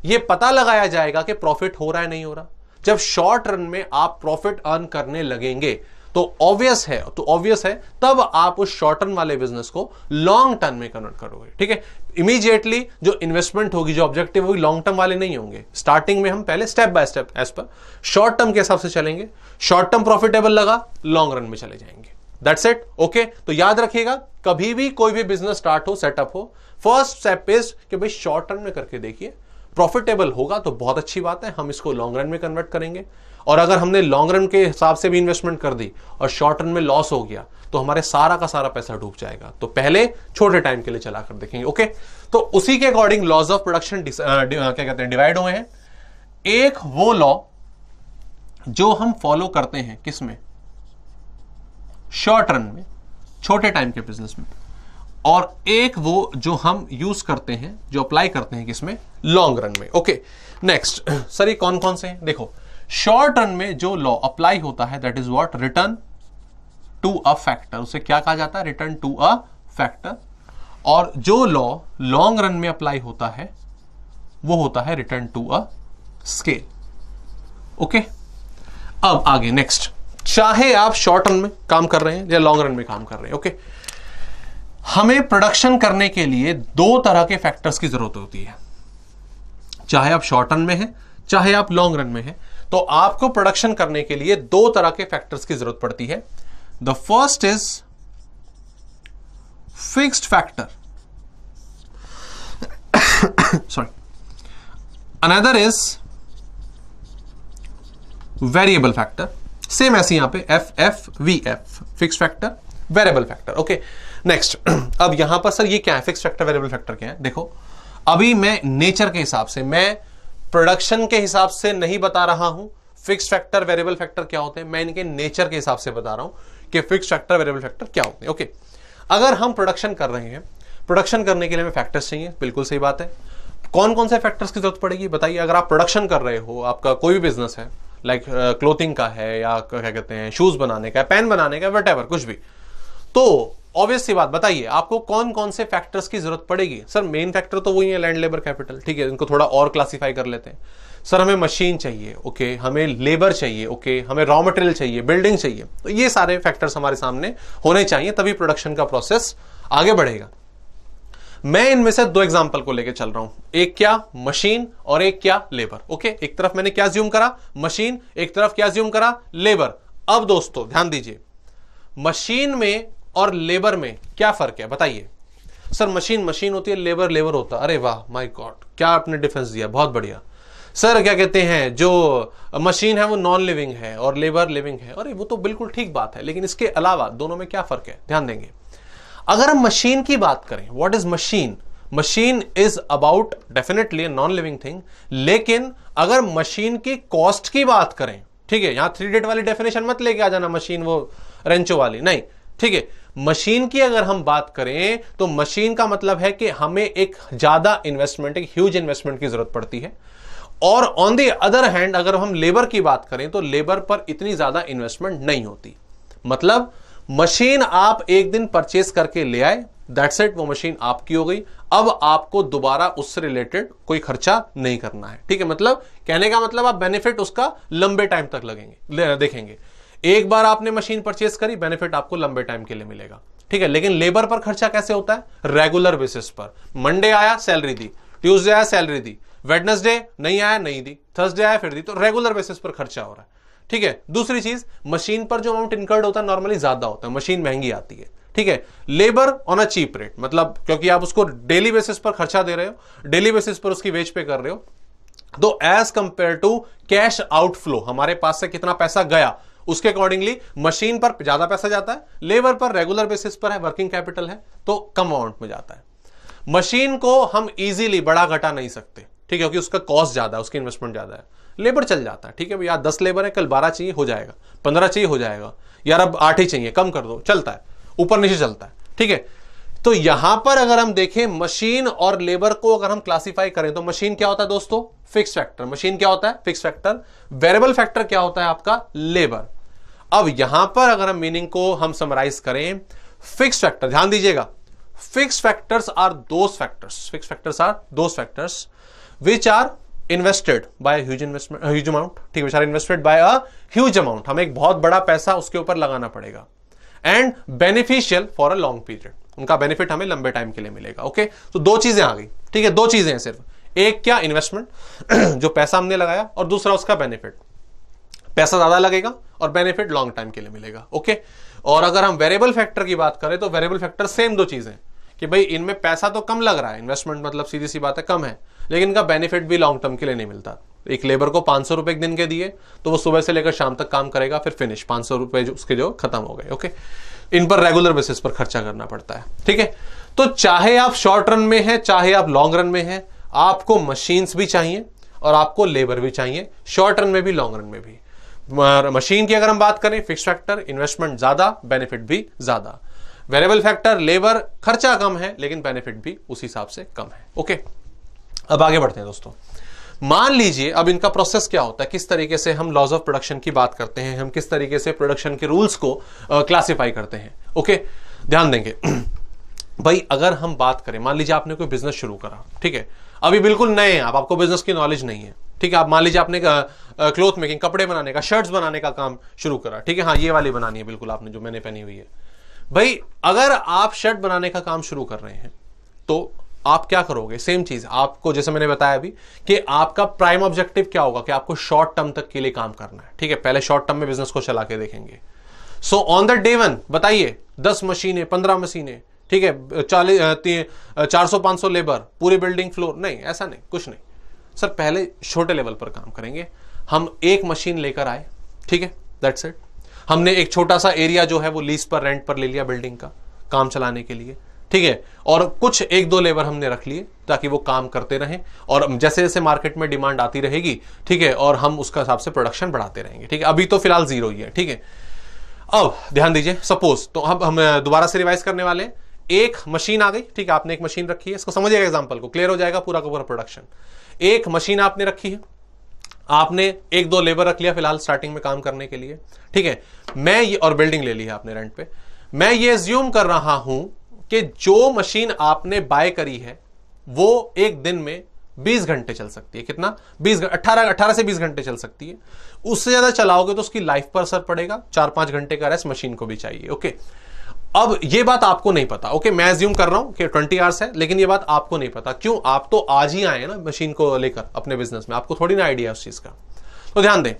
यह पता लगाया जाएगा कि प्रॉफिट हो रहा है नहीं हो रहा जब शॉर्ट रन में आप प्रॉफिट अर्न करने लगेंगे तो ऑब्वियस है तो ऑब्वियस है तब आप उस शॉर्ट टर्म वाले बिजनेस को लॉन्ग टर्म में कन्वर्ट करोगे ठीक है इमीजिएटली जो इन्वेस्टमेंट होगी जो ऑब्जेक्टिव होगी लॉन्ग टर्म वाले नहीं होंगे स्टार्टिंग में हम पहले स्टेप बाय स्टेप एज पर शॉर्ट टर्म के हिसाब से चलेंगे शॉर्ट टर्म प्रॉफिटेबल लगा लॉन्ग रन में चले जाएंगे दैट्स इट ओके तो याद रखिएगा कभी भी कोई भी बिजनेस स्टार्ट हो सेटअप हो फर्स्ट स्टेप इज कि भाई शॉर्ट टर्म में करके देखिए प्रॉफिटेबल होगा तो बहुत अच्छी बात है हम इसको लॉन्ग रन में कन्वर्ट करेंगे और अगर हमने लॉन्ग रन के हिसाब से भी इन्वेस्टमेंट कर दी और शॉर्ट रन में लॉस हो गया तो हमारे सारा का सारा पैसा डूब जाएगा तो पहले छोटे टाइम के लिए चला कर देखेंगे ओके तो उसी के अकॉर्डिंग लॉज ऑफ प्रोडक्शन क्या कहते हैं डिवाइड हुए हैं एक वो लॉ जो हम फॉलो करते हैं किसमें शॉर्ट रन में छोटे टाइम के बिजनेस में और एक वो जो हम यूज करते हैं जो अप्लाई करते हैं किसमें लॉन्ग रन में ओके नेक्स्ट सर ये कौन कौन से हैं देखो शॉर्ट रन में जो लॉ अप्लाई होता है that is what return to a factor उसे क्या कहा जाता है रिटर्न टू अ फैक्टर और जो लॉ लॉन्ग रन में अप्लाई होता है वो होता है return to a scale okay अब आगे नेक्स्ट चाहे आप शॉर्ट रन में काम कर रहे हैं या लॉन्ग रन में काम कर रहे हैं ओके okay? हमें प्रोडक्शन करने के लिए दो तरह के फैक्टर्स की जरूरत होती है चाहे आप शॉर्ट रन में हैं चाहे आप लॉन्ग रन में हैं तो आपको प्रोडक्शन करने के लिए दो तरह के फैक्टर्स की जरूरत पड़ती है the first is fixed factor sorry another is variable factor same ऐसे यहां पे F F V F fix factor variable factor okay next अब यहां पर सर ये क्या है फिक्स फैक्टर वेरिएबल फैक्टर क्या है देखो अभी मैं नेचर के हिसाब से मैं प्रोडक्शन के हिसाब से नहीं बता रहा हूं फिक्स फैक्टर वेरिएबल फैक्टर क्या होते हैं मैं इनके नेचर के हिसाब से बता रहा हूं कि फिक्स फैक्टर वेरिएबल फैक्टर क्या होते हैं ओके अगर हम प्रोडक्शन कर रहे हैं प्रोडक्शन करने के लिए हमें फैक्टर्स चाहिए बिल्कुल सही बात है कौन कौन से फैक्टर्स की जरूरत पड़ेगी बताइए अगर आप प्रोडक्शन कर रहे हो आपका कोई भी बिजनेस है लाइक क्लोथिंग का है या क्या कहते हैं शूज बनाने का पेन बनाने का वट कुछ भी तो ऑब्वियस सी बात बताइए आपको कौन कौन से फैक्टर्स की जरूरत पड़ेगी सर मेन फैक्टर तो वही है लैंड लेबर कैपिटल ठीक है इनको थोड़ा और क्लासीफाई कर लेते हैं सर हमें मशीन चाहिए ओके हमें लेबर चाहिए ओके हमें रॉ मटेरियल चाहिए बिल्डिंग चाहिए तो ये सारे फैक्टर्स हमारे सामने होने चाहिए तभी प्रोडक्शन का प्रोसेस आगे बढ़ेगा मैं इनमें से दो एग्जाम्पल को लेकर चल रहा हूं एक क्या मशीन और एक क्या लेबर ओके एक तरफ मैंने क्या ज्यूम करा मशीन एक तरफ क्या ज्यूम करा लेबर अब दोस्तों ध्यान दीजिए मशीन में और लेबर में क्या फर्क है बताइए सर मशीन मशीन होती है लेबर लेबर होता अरे वाह माय गॉड क्या आपने डिफेंस दिया बहुत बढ़िया सर क्या कहते हैं जो मशीन है वो नॉन लिविंग है और लेबर लिविंग है अरे वो तो बिल्कुल ठीक बात है लेकिन इसके अलावा दोनों में क्या फर्क है ध्यान देंगे अगर हम मशीन की बात करें what is machine machine is about definitely non living thing लेकिन अगर मशीन की कॉस्ट की बात करें ठीक है यहां थ्री डेट वाली डेफिनेशन मत लेके आ जाना मशीन वो रेंचो वाली नहीं ठीक है मशीन की अगर हम बात करें तो मशीन का मतलब है कि हमें एक ज्यादा इन्वेस्टमेंट एक ह्यूज इन्वेस्टमेंट की जरूरत पड़ती है और ऑन दी अदर हैंड अगर हम लेबर की बात करें तो लेबर पर इतनी ज्यादा इन्वेस्टमेंट नहीं होती मतलब मशीन आप एक दिन परचेस करके ले आए दैट्स इट वो मशीन आपकी हो गई अब आपको दोबारा उससे रिलेटेड कोई खर्चा नहीं करना है ठीक है मतलब कहने का मतलब आप बेनिफिट उसका लंबे टाइम तक लगेंगे देखेंगे एक बार आपने मशीन परचेस करी बेनिफिट आपको लंबे टाइम के लिए मिलेगा ठीक है लेकिन लेबर पर खर्चा कैसे होता है रेगुलर बेसिस पर मंडे आया सैलरी दी ट्यूसडे आया सैलरी दी वेडनेसडे नहीं आया नहीं दी थर्सडे आया फिर दी तो रेगुलर बेसिस पर खर्चा हो रहा है ठीक है दूसरी चीज मशीन पर जो अमाउंट इनकर्ड होता है नॉर्मली ज्यादा होता है मशीन महंगी आती है ठीक है labour on a cheap rate मतलब क्योंकि आप उसको डेली बेसिस पर खर्चा दे रहे हो डेली बेसिस पर उसकी वेज पे कर रहे हो तो as compare to cash outflow हमारे पास से कितना पैसा गया उसके अकॉर्डिंगली मशीन पर ज्यादा पैसा जाता है लेबर पर रेगुलर बेसिस पर है वर्किंग कैपिटल है तो कम अमाउंट में जाता है मशीन को हम इजीली बड़ा घटा नहीं सकते ठीक है क्योंकि उसका कॉस्ट ज्यादा है उसकी इन्वेस्टमेंट ज्यादा है लेबर चल जाता है ठीक है भैया दस लेबर है कल बारह चाहिए हो जाएगा पंद्रह चाहिए हो जाएगा यार अब आठ ही चाहिए कम कर दो चलता है ऊपर नीचे चलता है ठीक है तो यहां पर अगर हम देखें मशीन और लेबर को अगर हम क्लासिफाई करें तो मशीन क्या होता है दोस्तों फिक्स फैक्टर मशीन क्या होता है फिक्स फैक्टर वेरेबल फैक्टर क्या होता है आपका लेबर अब यहां पर अगर हम मीनिंग को हम समराइज करें फिक्स फैक्टर ध्यान दीजिएगा फिक्स फैक्टर्स आर दो फैक्टर्स फिक्स फैक्टर्स आर दो factors which are invested by huge investment huge amount ठीक है which are invested by a huge amount हमें एक बहुत बड़ा पैसा उसके ऊपर लगाना पड़ेगा and beneficial for a long period उनका बेनिफिट हमें लंबे टाइम के लिए मिलेगा ओके okay? तो so, दो चीजें आ गई ठीक है दो चीजें हैं सिर्फ एक क्या इन्वेस्टमेंट जो पैसा हमने लगाया और दूसरा उसका बेनिफिट पैसा ज़्यादा लगेगा और बेनिफिट लॉन्ग टाइम के लिए मिलेगा ओके और अगर हम वेरिएबल फैक्टर की बात करें तो वेरिएबल फैक्टर सेम दो चीज़ें कि भाई इनमें पैसा तो कम लग रहा है इन्वेस्टमेंट मतलब सीधी सी बात है कम है लेकिन इनका बेनिफिट भी लॉन्ग टर्म के लिए नहीं मिलता एक लेबर को पांच सौ रुपए एक दिन के दिए तो वो सुबह से लेकर शाम तक काम करेगा फिर फिनिश पांच सौ रुपए उसके जो खत्म हो गए ओके इन पर रेगुलर बेसिस पर खर्चा करना पड़ता है ठीक है तो चाहे आप शॉर्ट रन में हैं चाहे आप लॉन्ग रन में हैं आपको मशीन्स भी चाहिए और आपको लेबर भी चाहिए शॉर्ट रन में भी लॉन्ग रन में भी मशीन की अगर हम बात करें फिक्स फैक्टर इन्वेस्टमेंट ज्यादा बेनिफिट भी ज्यादा वेरिएबल फैक्टर लेबर खर्चा कम है लेकिन बेनिफिट भी उस हिसाब से कम है ओके अब आगे बढ़ते हैं दोस्तों मान लीजिए अब इनका प्रोसेस क्या होता है किस तरीके से हम लॉज ऑफ प्रोडक्शन की बात करते हैं हम किस तरीके से प्रोडक्शन के रूल्स को क्लासिफाई करते हैं ओके ध्यान देंगे भाई अगर हम बात करें मान लीजिए आपने कोई बिजनेस शुरू करा ठीक है अभी बिल्कुल नए हैं आप आपको बिजनेस की नॉलेज नहीं है ठीक है आप मान लीजिए आपने क्लोथ मेकिंग कपड़े बनाने का शर्ट्स बनाने का काम शुरू करा ठीक है हाँ ये वाली बनानी है बिल्कुल आपने जो मैंने पहनी हुई है भाई अगर आप शर्ट बनाने का काम शुरू कर रहे हैं तो आप क्या करोगे सेम चीज आपको जैसे मैंने बताया अभी कि आपका प्राइम ऑब्जेक्टिव क्या होगा कि आपको शॉर्ट टर्म तक के लिए काम करना है ठीक है पहले शॉर्ट टर्म में बिजनेस को चला के देखेंगे so on the day one बताइए दस मशीनें पंद्रह मशीनें ठीक है चालीस चार सौ पांच सौ लेबर पूरी बिल्डिंग फ्लोर नहीं ऐसा नहीं कुछ नहीं सर पहले छोटे लेवल पर काम करेंगे हम एक मशीन लेकर आए ठीक है दैट्स इट हमने एक छोटा सा एरिया जो है वो लीज पर रेंट पर ले लिया बिल्डिंग का काम चलाने के लिए ठीक है और कुछ एक दो लेबर हमने रख लिए ताकि वो काम करते रहें और जैसे जैसे मार्केट में डिमांड आती रहेगी ठीक है और हम उसका हिसाब से प्रोडक्शन बढ़ाते रहेंगे ठीक है अभी तो फिलहाल जीरो ही है ठीक है अब ध्यान दीजिए सपोज तो अब हम दोबारा से रिवाइज करने वाले हैं एक मशीन आ गई ठीक है आपने एक मशीन रखी है इसको समझिएगा एग्जाम्पल को क्लियर हो जाएगा पूरा का पूरा प्रोडक्शन एक मशीन आपने रखी है आपने एक दो लेबर रख लिया फिलहाल स्टार्टिंग में काम करने के लिए ठीक है मैं ये और बिल्डिंग ले ली है आपने रेंट पे मैं ये ज्यूम कर रहा हूं कि जो मशीन आपने बाय करी है वो एक दिन में 20 घंटे चल सकती है कितना 20 18 18 से 20 घंटे चल सकती है उससे ज्यादा चलाओगे तो उसकी लाइफ पर असर पड़ेगा चार पांच घंटे का रेस्ट मशीन को भी चाहिए ओके अब ये बात आपको नहीं पता ओके मैं ज्यूम कर रहा हूं कि ट्वेंटी आवर्स है लेकिन ये बात आपको नहीं पता क्यों आप तो आज ही आए ना मशीन को लेकर अपने बिजनेस में आपको थोड़ी ना आइडिया उस चीज का तो ध्यान दें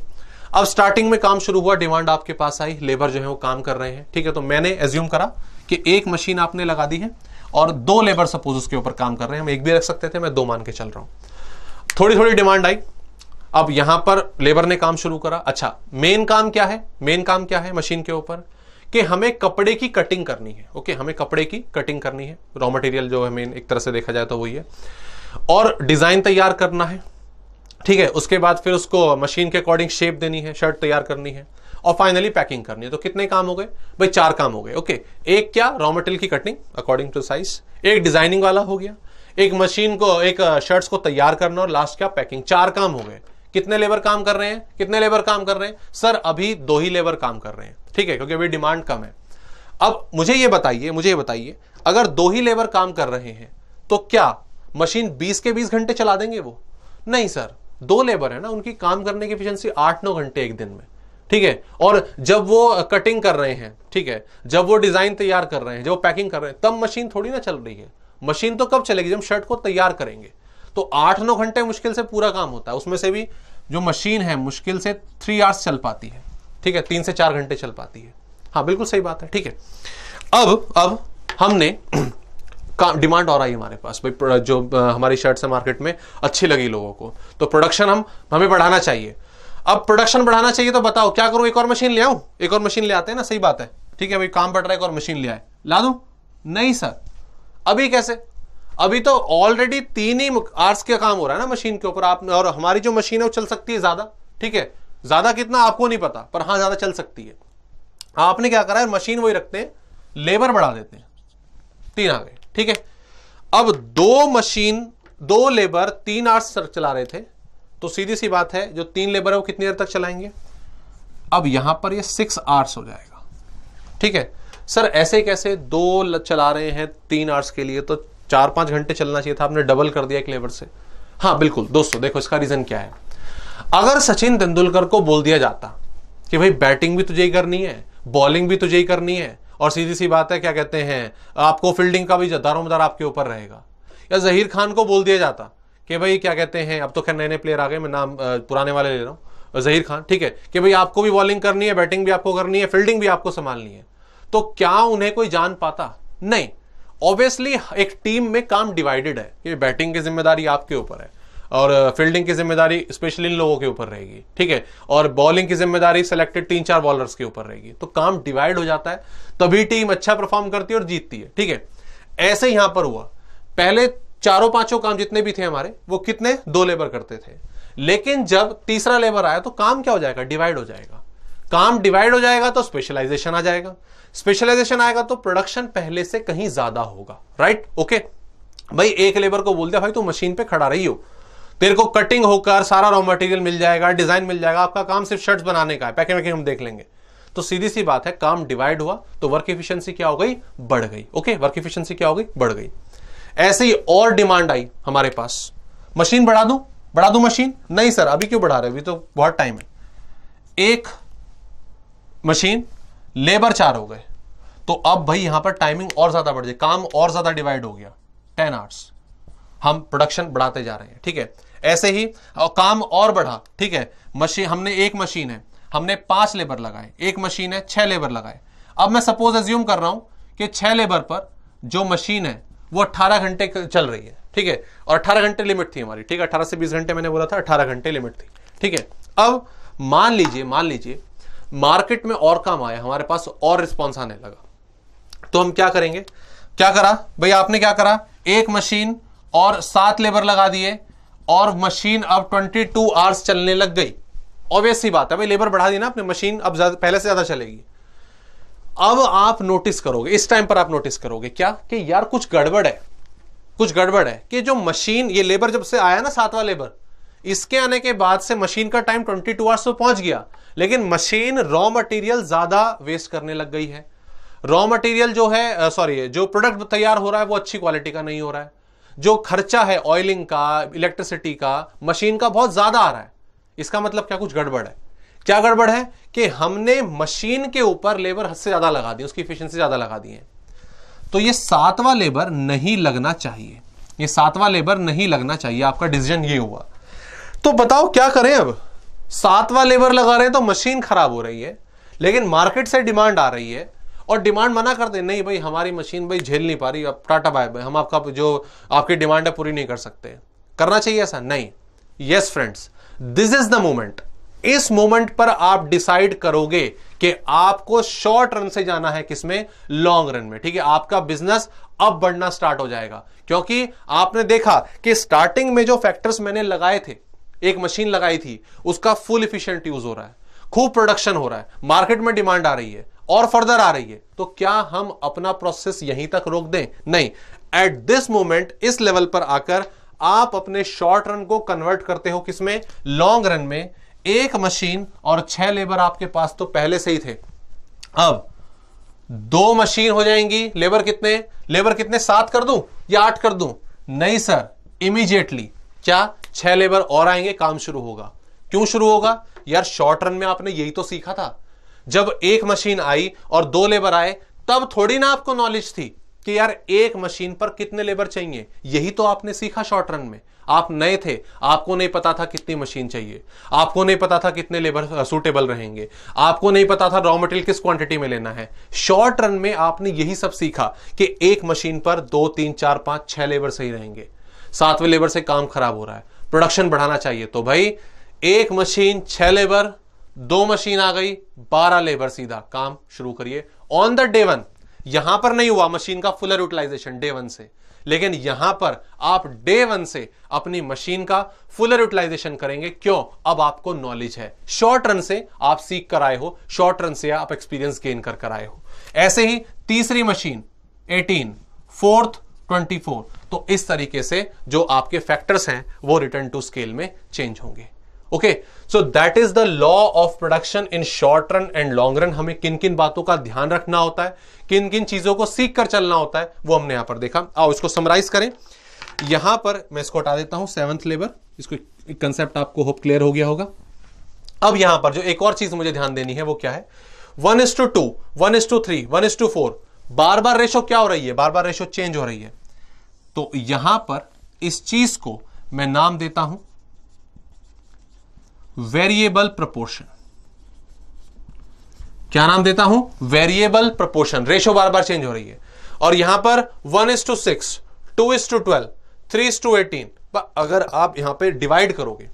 अब स्टार्टिंग में काम शुरू हुआ डिमांड आपके पास आई लेबर जो है वो काम कर रहे हैं ठीक है तो मैंने एज्यूम करा कि एक मशीन आपने लगा दी है और दो लेबर सपोज उसके ऊपर काम कर रहे हैं हम एक भी रख सकते थे मैं दो मान के चल रहा हूं थोड़ी थोड़ी डिमांड आई अब यहां पर लेबर ने काम शुरू करा अच्छा मेन काम क्या है मेन काम क्या है मशीन के ऊपर कि हमें कपड़े की कटिंग करनी है ओके हमें कपड़े की कटिंग करनी है रॉ मटेरियल जो है मेन एक तरह से देखा जाए तो वही है और डिज़ाइन तैयार करना है ठीक है उसके बाद फिर उसको मशीन के अकॉर्डिंग शेप देनी है शर्ट तैयार करनी है और फाइनली पैकिंग करनी है तो कितने काम हो गए भाई चार काम हो गए ओके एक क्या रॉ मटेरियल की कटिंग अकॉर्डिंग टू साइज एक डिजाइनिंग वाला हो गया एक मशीन को एक शर्ट्स uh, को तैयार करना और लास्ट क्या पैकिंग चार काम हो गए कितने लेबर काम कर रहे हैं कितने लेबर काम कर रहे हैं सर अभी दो ही लेबर काम कर रहे हैं ठीक है क्योंकि अभी डिमांड कम है अब मुझे ये बताइए मुझे ये बताइए अगर दो ही लेबर काम कर रहे हैं तो क्या मशीन 20 के 20 घंटे चला देंगे वो नहीं सर दो लेबर है ना उनकी काम करने की एफिशिएंसी आठ नौ घंटे एक दिन में ठीक है और जब वो कटिंग कर रहे हैं ठीक है जब वो डिजाइन तैयार कर रहे हैं जब वो पैकिंग कर रहे हैं तब मशीन थोड़ी ना चल रही है मशीन तो कब चलेगी जब शर्ट को तैयार करेंगे तो आठ नौ घंटे मुश्किल से पूरा काम होता है उसमें से भी जो मशीन है मुश्किल से थ्री आवर्स चल पाती है ठीक है तीन से चार घंटे चल पाती है हाँ बिल्कुल सही बात है ठीक है अब अब हमने डिमांड और आई हमारे पास भाई जो हमारी शर्ट्स है मार्केट में अच्छी लगी लोगों को तो प्रोडक्शन हम हमें बढ़ाना चाहिए अब प्रोडक्शन बढ़ाना चाहिए तो बताओ क्या करूं एक और मशीन ले आऊं एक और मशीन ले आते हैं ना सही बात है ठीक है भाई काम बढ़ रहा है एक और मशीन ले आए ला दू नहीं सर अभी कैसे अभी तो ऑलरेडी तीन ही आर्ट्स का काम हो रहा है ना मशीन के ऊपर आप और हमारी जो मशीन है वो चल सकती है ज्यादा ठीक है ज्यादा कितना आपको नहीं पता पर हाँ ज्यादा चल सकती है आपने क्या करा है मशीन वही रखते हैं लेबर बढ़ा देते हैं तीन आ गए ठीक है अब दो मशीन दो लेबर तीन आर्स चला रहे थे तो सीधी सी बात है जो तीन लेबर है वो कितनी देर तक चलाएंगे अब यहां पर ये सिक्स आर्स हो जाएगा ठीक है सर ऐसे कैसे दो चला रहे हैं तीन आर्स के लिए तो चार पांच घंटे चलना चाहिए था आपने डबल कर दिया एक लेबर से हाँ बिल्कुल दोस्तों देखो इसका रीजन क्या है अगर सचिन तेंदुलकर को बोल दिया जाता कि भाई बैटिंग भी तुझे ही करनी है बॉलिंग भी तुझे ही करनी है और सीधी सी बात है क्या कहते हैं आपको फील्डिंग का भी दारो मदार आपके ऊपर रहेगा या जहीर खान को बोल दिया जाता कि भाई क्या कहते हैं अब तो खैर नए नए प्लेयर आ गए मैं नाम पुराने वाले ले रहा हूँ जहीर खान ठीक है कि भाई आपको भी बॉलिंग करनी है बैटिंग भी आपको करनी है फील्डिंग भी आपको संभालनी है तो क्या उन्हें कोई जान पाता नहीं ऑब्वियसली एक टीम में काम डिवाइडेड है कि बैटिंग की जिम्मेदारी आपके ऊपर है और फील्डिंग uh, की जिम्मेदारी स्पेशली इन लोगों के ऊपर रहेगी ठीक है और बॉलिंग की जिम्मेदारी सिलेक्टेड तीन चार बॉलर्स के ऊपर रहेगी तो काम डिवाइड हो जाता है तभी टीम अच्छा परफॉर्म करती है और जीतती है ठीक है ऐसे यहां पर हुआ पहले चारों पांचों काम जितने भी थे हमारे वो कितने दो लेबर करते थे लेकिन जब तीसरा लेबर आया तो काम क्या हो जाएगा डिवाइड हो जाएगा काम डिवाइड हो जाएगा तो स्पेशलाइजेशन आ जाएगा स्पेशलाइजेशन आएगा तो प्रोडक्शन पहले से कहीं ज्यादा होगा राइट ओके भाई एक लेबर को बोल दिया भाई तू मशीन पे खड़ा रही हो तेरे को कटिंग होकर सारा रॉ मटेरियल मिल जाएगा डिजाइन मिल जाएगा आपका काम सिर्फ शर्ट्स बनाने का है पैकिंग हम देख लेंगे तो सीधी सी बात है काम डिवाइड हुआ तो वर्क इफिशियंसी क्या हो गई बढ़ गई ओके वर्क इफिशियंसी क्या हो गई बढ़ गई ऐसे ही और डिमांड आई हमारे पास मशीन बढ़ा दू बढ़ा दू मशीन नहीं सर अभी क्यों बढ़ा रहे अभी तो बहुत टाइम है एक मशीन लेबर चार हो गए तो अब भाई यहां पर टाइमिंग और ज्यादा बढ़ जाए काम और ज्यादा डिवाइड हो गया टेन आवर्स हम प्रोडक्शन बढ़ाते जा रहे हैं ठीक है ऐसे ही और काम और बढ़ा ठीक है मशीन हमने एक मशीन है हमने पांच लेबर लगाए एक मशीन है छह लेबर लगाए अब मैं सपोज एज्यूम कर रहा हूं कि छह लेबर पर जो मशीन है वो अट्ठारह घंटे चल रही है ठीक है और अट्ठारह घंटे लिमिट थी हमारी ठीक है अठारह से बीस घंटे मैंने बोला था अठारह घंटे लिमिट थी ठीक है अब मान लीजिए मान लीजिए मार्केट में और काम आया हमारे पास और रिस्पॉन्स आने लगा तो हम क्या करेंगे क्या करा भाई आपने क्या करा एक मशीन और सात लेबर लगा दिए और मशीन अब 22 टू आवर्स चलने लग गई ऑब्वियस ही बात है भाई लेबर बढ़ा दी ना अपने मशीन अब पहले से ज्यादा चलेगी अब आप नोटिस करोगे इस टाइम पर आप नोटिस करोगे क्या कि यार कुछ गड़बड़ है कुछ गड़बड़ है कि जो मशीन ये लेबर जब से आया ना सातवां लेबर इसके आने के बाद से मशीन का टाइम 22 आवर्स तो पहुंच गया लेकिन मशीन रॉ मटेरियल ज्यादा वेस्ट करने लग गई है रॉ मटेरियल जो है सॉरी जो प्रोडक्ट तैयार हो रहा है वो अच्छी क्वालिटी का नहीं हो रहा है जो खर्चा है ऑयलिंग का इलेक्ट्रिसिटी का मशीन का बहुत ज्यादा आ रहा है इसका मतलब क्या कुछ गड़बड़ है क्या गड़बड़ है कि हमने मशीन के ऊपर लेबर हद से ज्यादा लगा दी उसकी इफिशियंसी ज्यादा लगा दी है तो ये सातवां लेबर नहीं लगना चाहिए ये सातवां लेबर नहीं लगना चाहिए आपका डिसीजन ये हुआ तो बताओ क्या करें अब सातवा लेबर लगा रहे हैं तो मशीन खराब हो रही है लेकिन मार्केट से डिमांड आ रही है और डिमांड मना करते नहीं भाई हमारी मशीन भाई झेल नहीं पा रही अब टाटा बाय बाय हम आपका जो आपकी डिमांड है पूरी नहीं कर सकते करना चाहिए ऐसा नहीं yes friends this is the moment इस मोमेंट पर आप डिसाइड करोगे कि आपको शॉर्ट रन से जाना है किसमें लॉन्ग रन में ठीक है आपका बिजनेस अब बढ़ना स्टार्ट हो जाएगा क्योंकि आपने देखा कि स्टार्टिंग में जो फैक्टर्स मैंने लगाए थे एक मशीन लगाई थी उसका फुल इफिशियंट यूज हो रहा है खूब प्रोडक्शन हो रहा है मार्केट में डिमांड आ रही है और फर्दर आ रही है तो क्या हम अपना प्रोसेस यहीं तक रोक दें नहीं एट दिस मोमेंट इस लेवल पर आकर आप अपने शॉर्ट रन को कन्वर्ट करते हो किसमें लॉन्ग रन में एक मशीन और छह लेबर आपके पास तो पहले से ही थे अब दो मशीन हो जाएंगी लेबर कितने लेबर कितने सात कर दूं या आठ कर दूं नहीं सर इमीजिएटली क्या छह लेबर और आएंगे काम शुरू होगा क्यों शुरू होगा यार शॉर्ट रन में आपने यही तो सीखा था जब एक मशीन आई और दो लेबर आए तब थोड़ी ना आपको नॉलेज थी कि यार एक मशीन पर कितने लेबर चाहिए यही तो आपने सीखा शॉर्ट रन में आप नए थे आपको नहीं पता था कितनी मशीन चाहिए आपको नहीं पता था कितने लेबर सूटेबल रहेंगे आपको नहीं पता था रॉ मटेरियल किस क्वांटिटी में लेना है शॉर्ट रन में आपने यही सब सीखा कि एक मशीन पर दो तीन चार पांच छह लेबर सही रहेंगे सातवें लेबर से काम खराब हो रहा है प्रोडक्शन बढ़ाना चाहिए तो भाई एक मशीन छह लेबर दो मशीन आ गई बारह लेबर सीधा काम शुरू करिए ऑन द डे वन यहां पर नहीं हुआ मशीन का फुलर यूटिलाइजेशन डे वन से लेकिन यहां पर आप डे वन से अपनी मशीन का फुलर यूटिलाइजेशन करेंगे क्यों अब आपको नॉलेज है शॉर्ट रन से आप सीख कर आए हो शॉर्ट रन से आप एक्सपीरियंस गेन कर कर आए हो ऐसे ही तीसरी मशीन 18 फोर्थ 24 तो इस तरीके से जो आपके फैक्टर्स हैं वो रिटर्न टू स्केल में चेंज होंगे okay so that is the law of production in short run and long run हमें किन किन बातों का ध्यान रखना होता है किन किन चीजों को सीख कर चलना होता है वो हमने यहां पर देखा आओ इसको समराइज करें यहां पर मैं इसको हटा देता हूं सेवंथ लेबर इसको कंसेप्ट आपको होप क्लियर हो गया होगा अब यहां पर जो एक और चीज मुझे ध्यान देनी है वो क्या है one is to two one is to three one is to four बार बार रेशो क्या हो रही है बार बार रेशो चेंज हो रही है तो यहां पर इस चीज को मैं नाम देता हूं वेरिएबल प्रपोर्शन क्या नाम देता हूं वेरिएबल प्रपोर्शन रेशो बार बार चेंज हो रही है और यहां पर one is to six two is to twelve three is to eighteen अगर आप यहां पे डिवाइड करोगे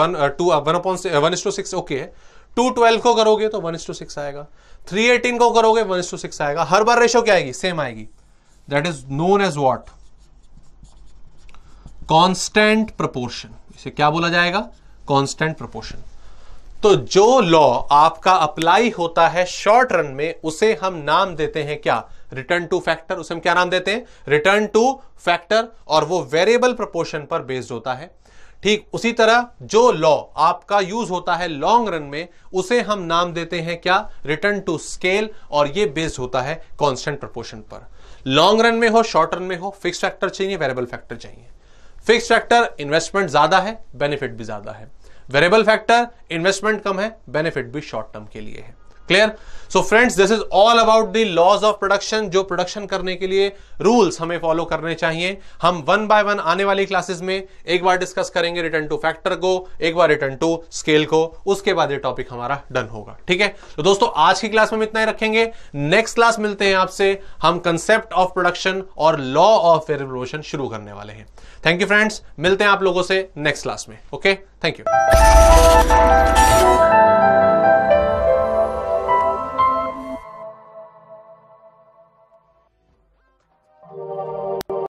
one to one upon one is to six okay है टू ट्वेल्व को करोगे तो वन टू सिक्स आएगा थ्री एटीन को करोगे वन टू सिक्स आएगा हर बार रेशो क्या आएगी सेम आएगी that is known as what constant proportion इसे क्या बोला जाएगा कॉन्स्टेंट प्रपोर्शन तो जो लॉ आपका अप्लाई होता है शॉर्ट रन में उसे हम नाम देते हैं क्या रिटर्न टू फैक्टर उसे हम क्या नाम देते हैं रिटर्न टू फैक्टर और वो वेरिएबल प्रपोर्शन पर बेस्ड होता है ठीक उसी तरह जो लॉ आपका यूज होता है लॉन्ग रन में उसे हम नाम देते हैं क्या रिटर्न टू स्केल और ये बेस्ड होता है कांस्टेंट प्रपोर्शन पर लॉन्ग रन में हो शॉर्ट रन में हो फिक्स फैक्टर चाहिए वेरिएबल फैक्टर चाहिए फिक्स फैक्टर इन्वेस्टमेंट ज्यादा है बेनिफिट भी ज्यादा है वेरिएबल फैक्टर इन्वेस्टमेंट कम है बेनिफिट भी शॉर्ट टर्म के लिए है clear so friends this is all about the laws of production जो प्रोडक्शन करने के लिए रूल्स हमें फॉलो करने चाहिए हम वन बाय वन आने वाली क्लासेस में एक बार डिस्कस करेंगे रिटर्न टू फैक्टर को एक बार रिटर्न टू स्केल को उसके बाद ये टॉपिक हमारा डन होगा ठीक है तो दोस्तों आज की क्लास में हम इतना ही रखेंगे नेक्स्ट क्लास मिलते हैं आपसे हम कंसेप्ट ऑफ प्रोडक्शन और लॉ ऑफ रिवोल्यूशन शुरू करने वाले हैं थैंक यू फ्रेंड्स मिलते हैं आप लोगों से नेक्स्ट क्लास में ओके थैंक यू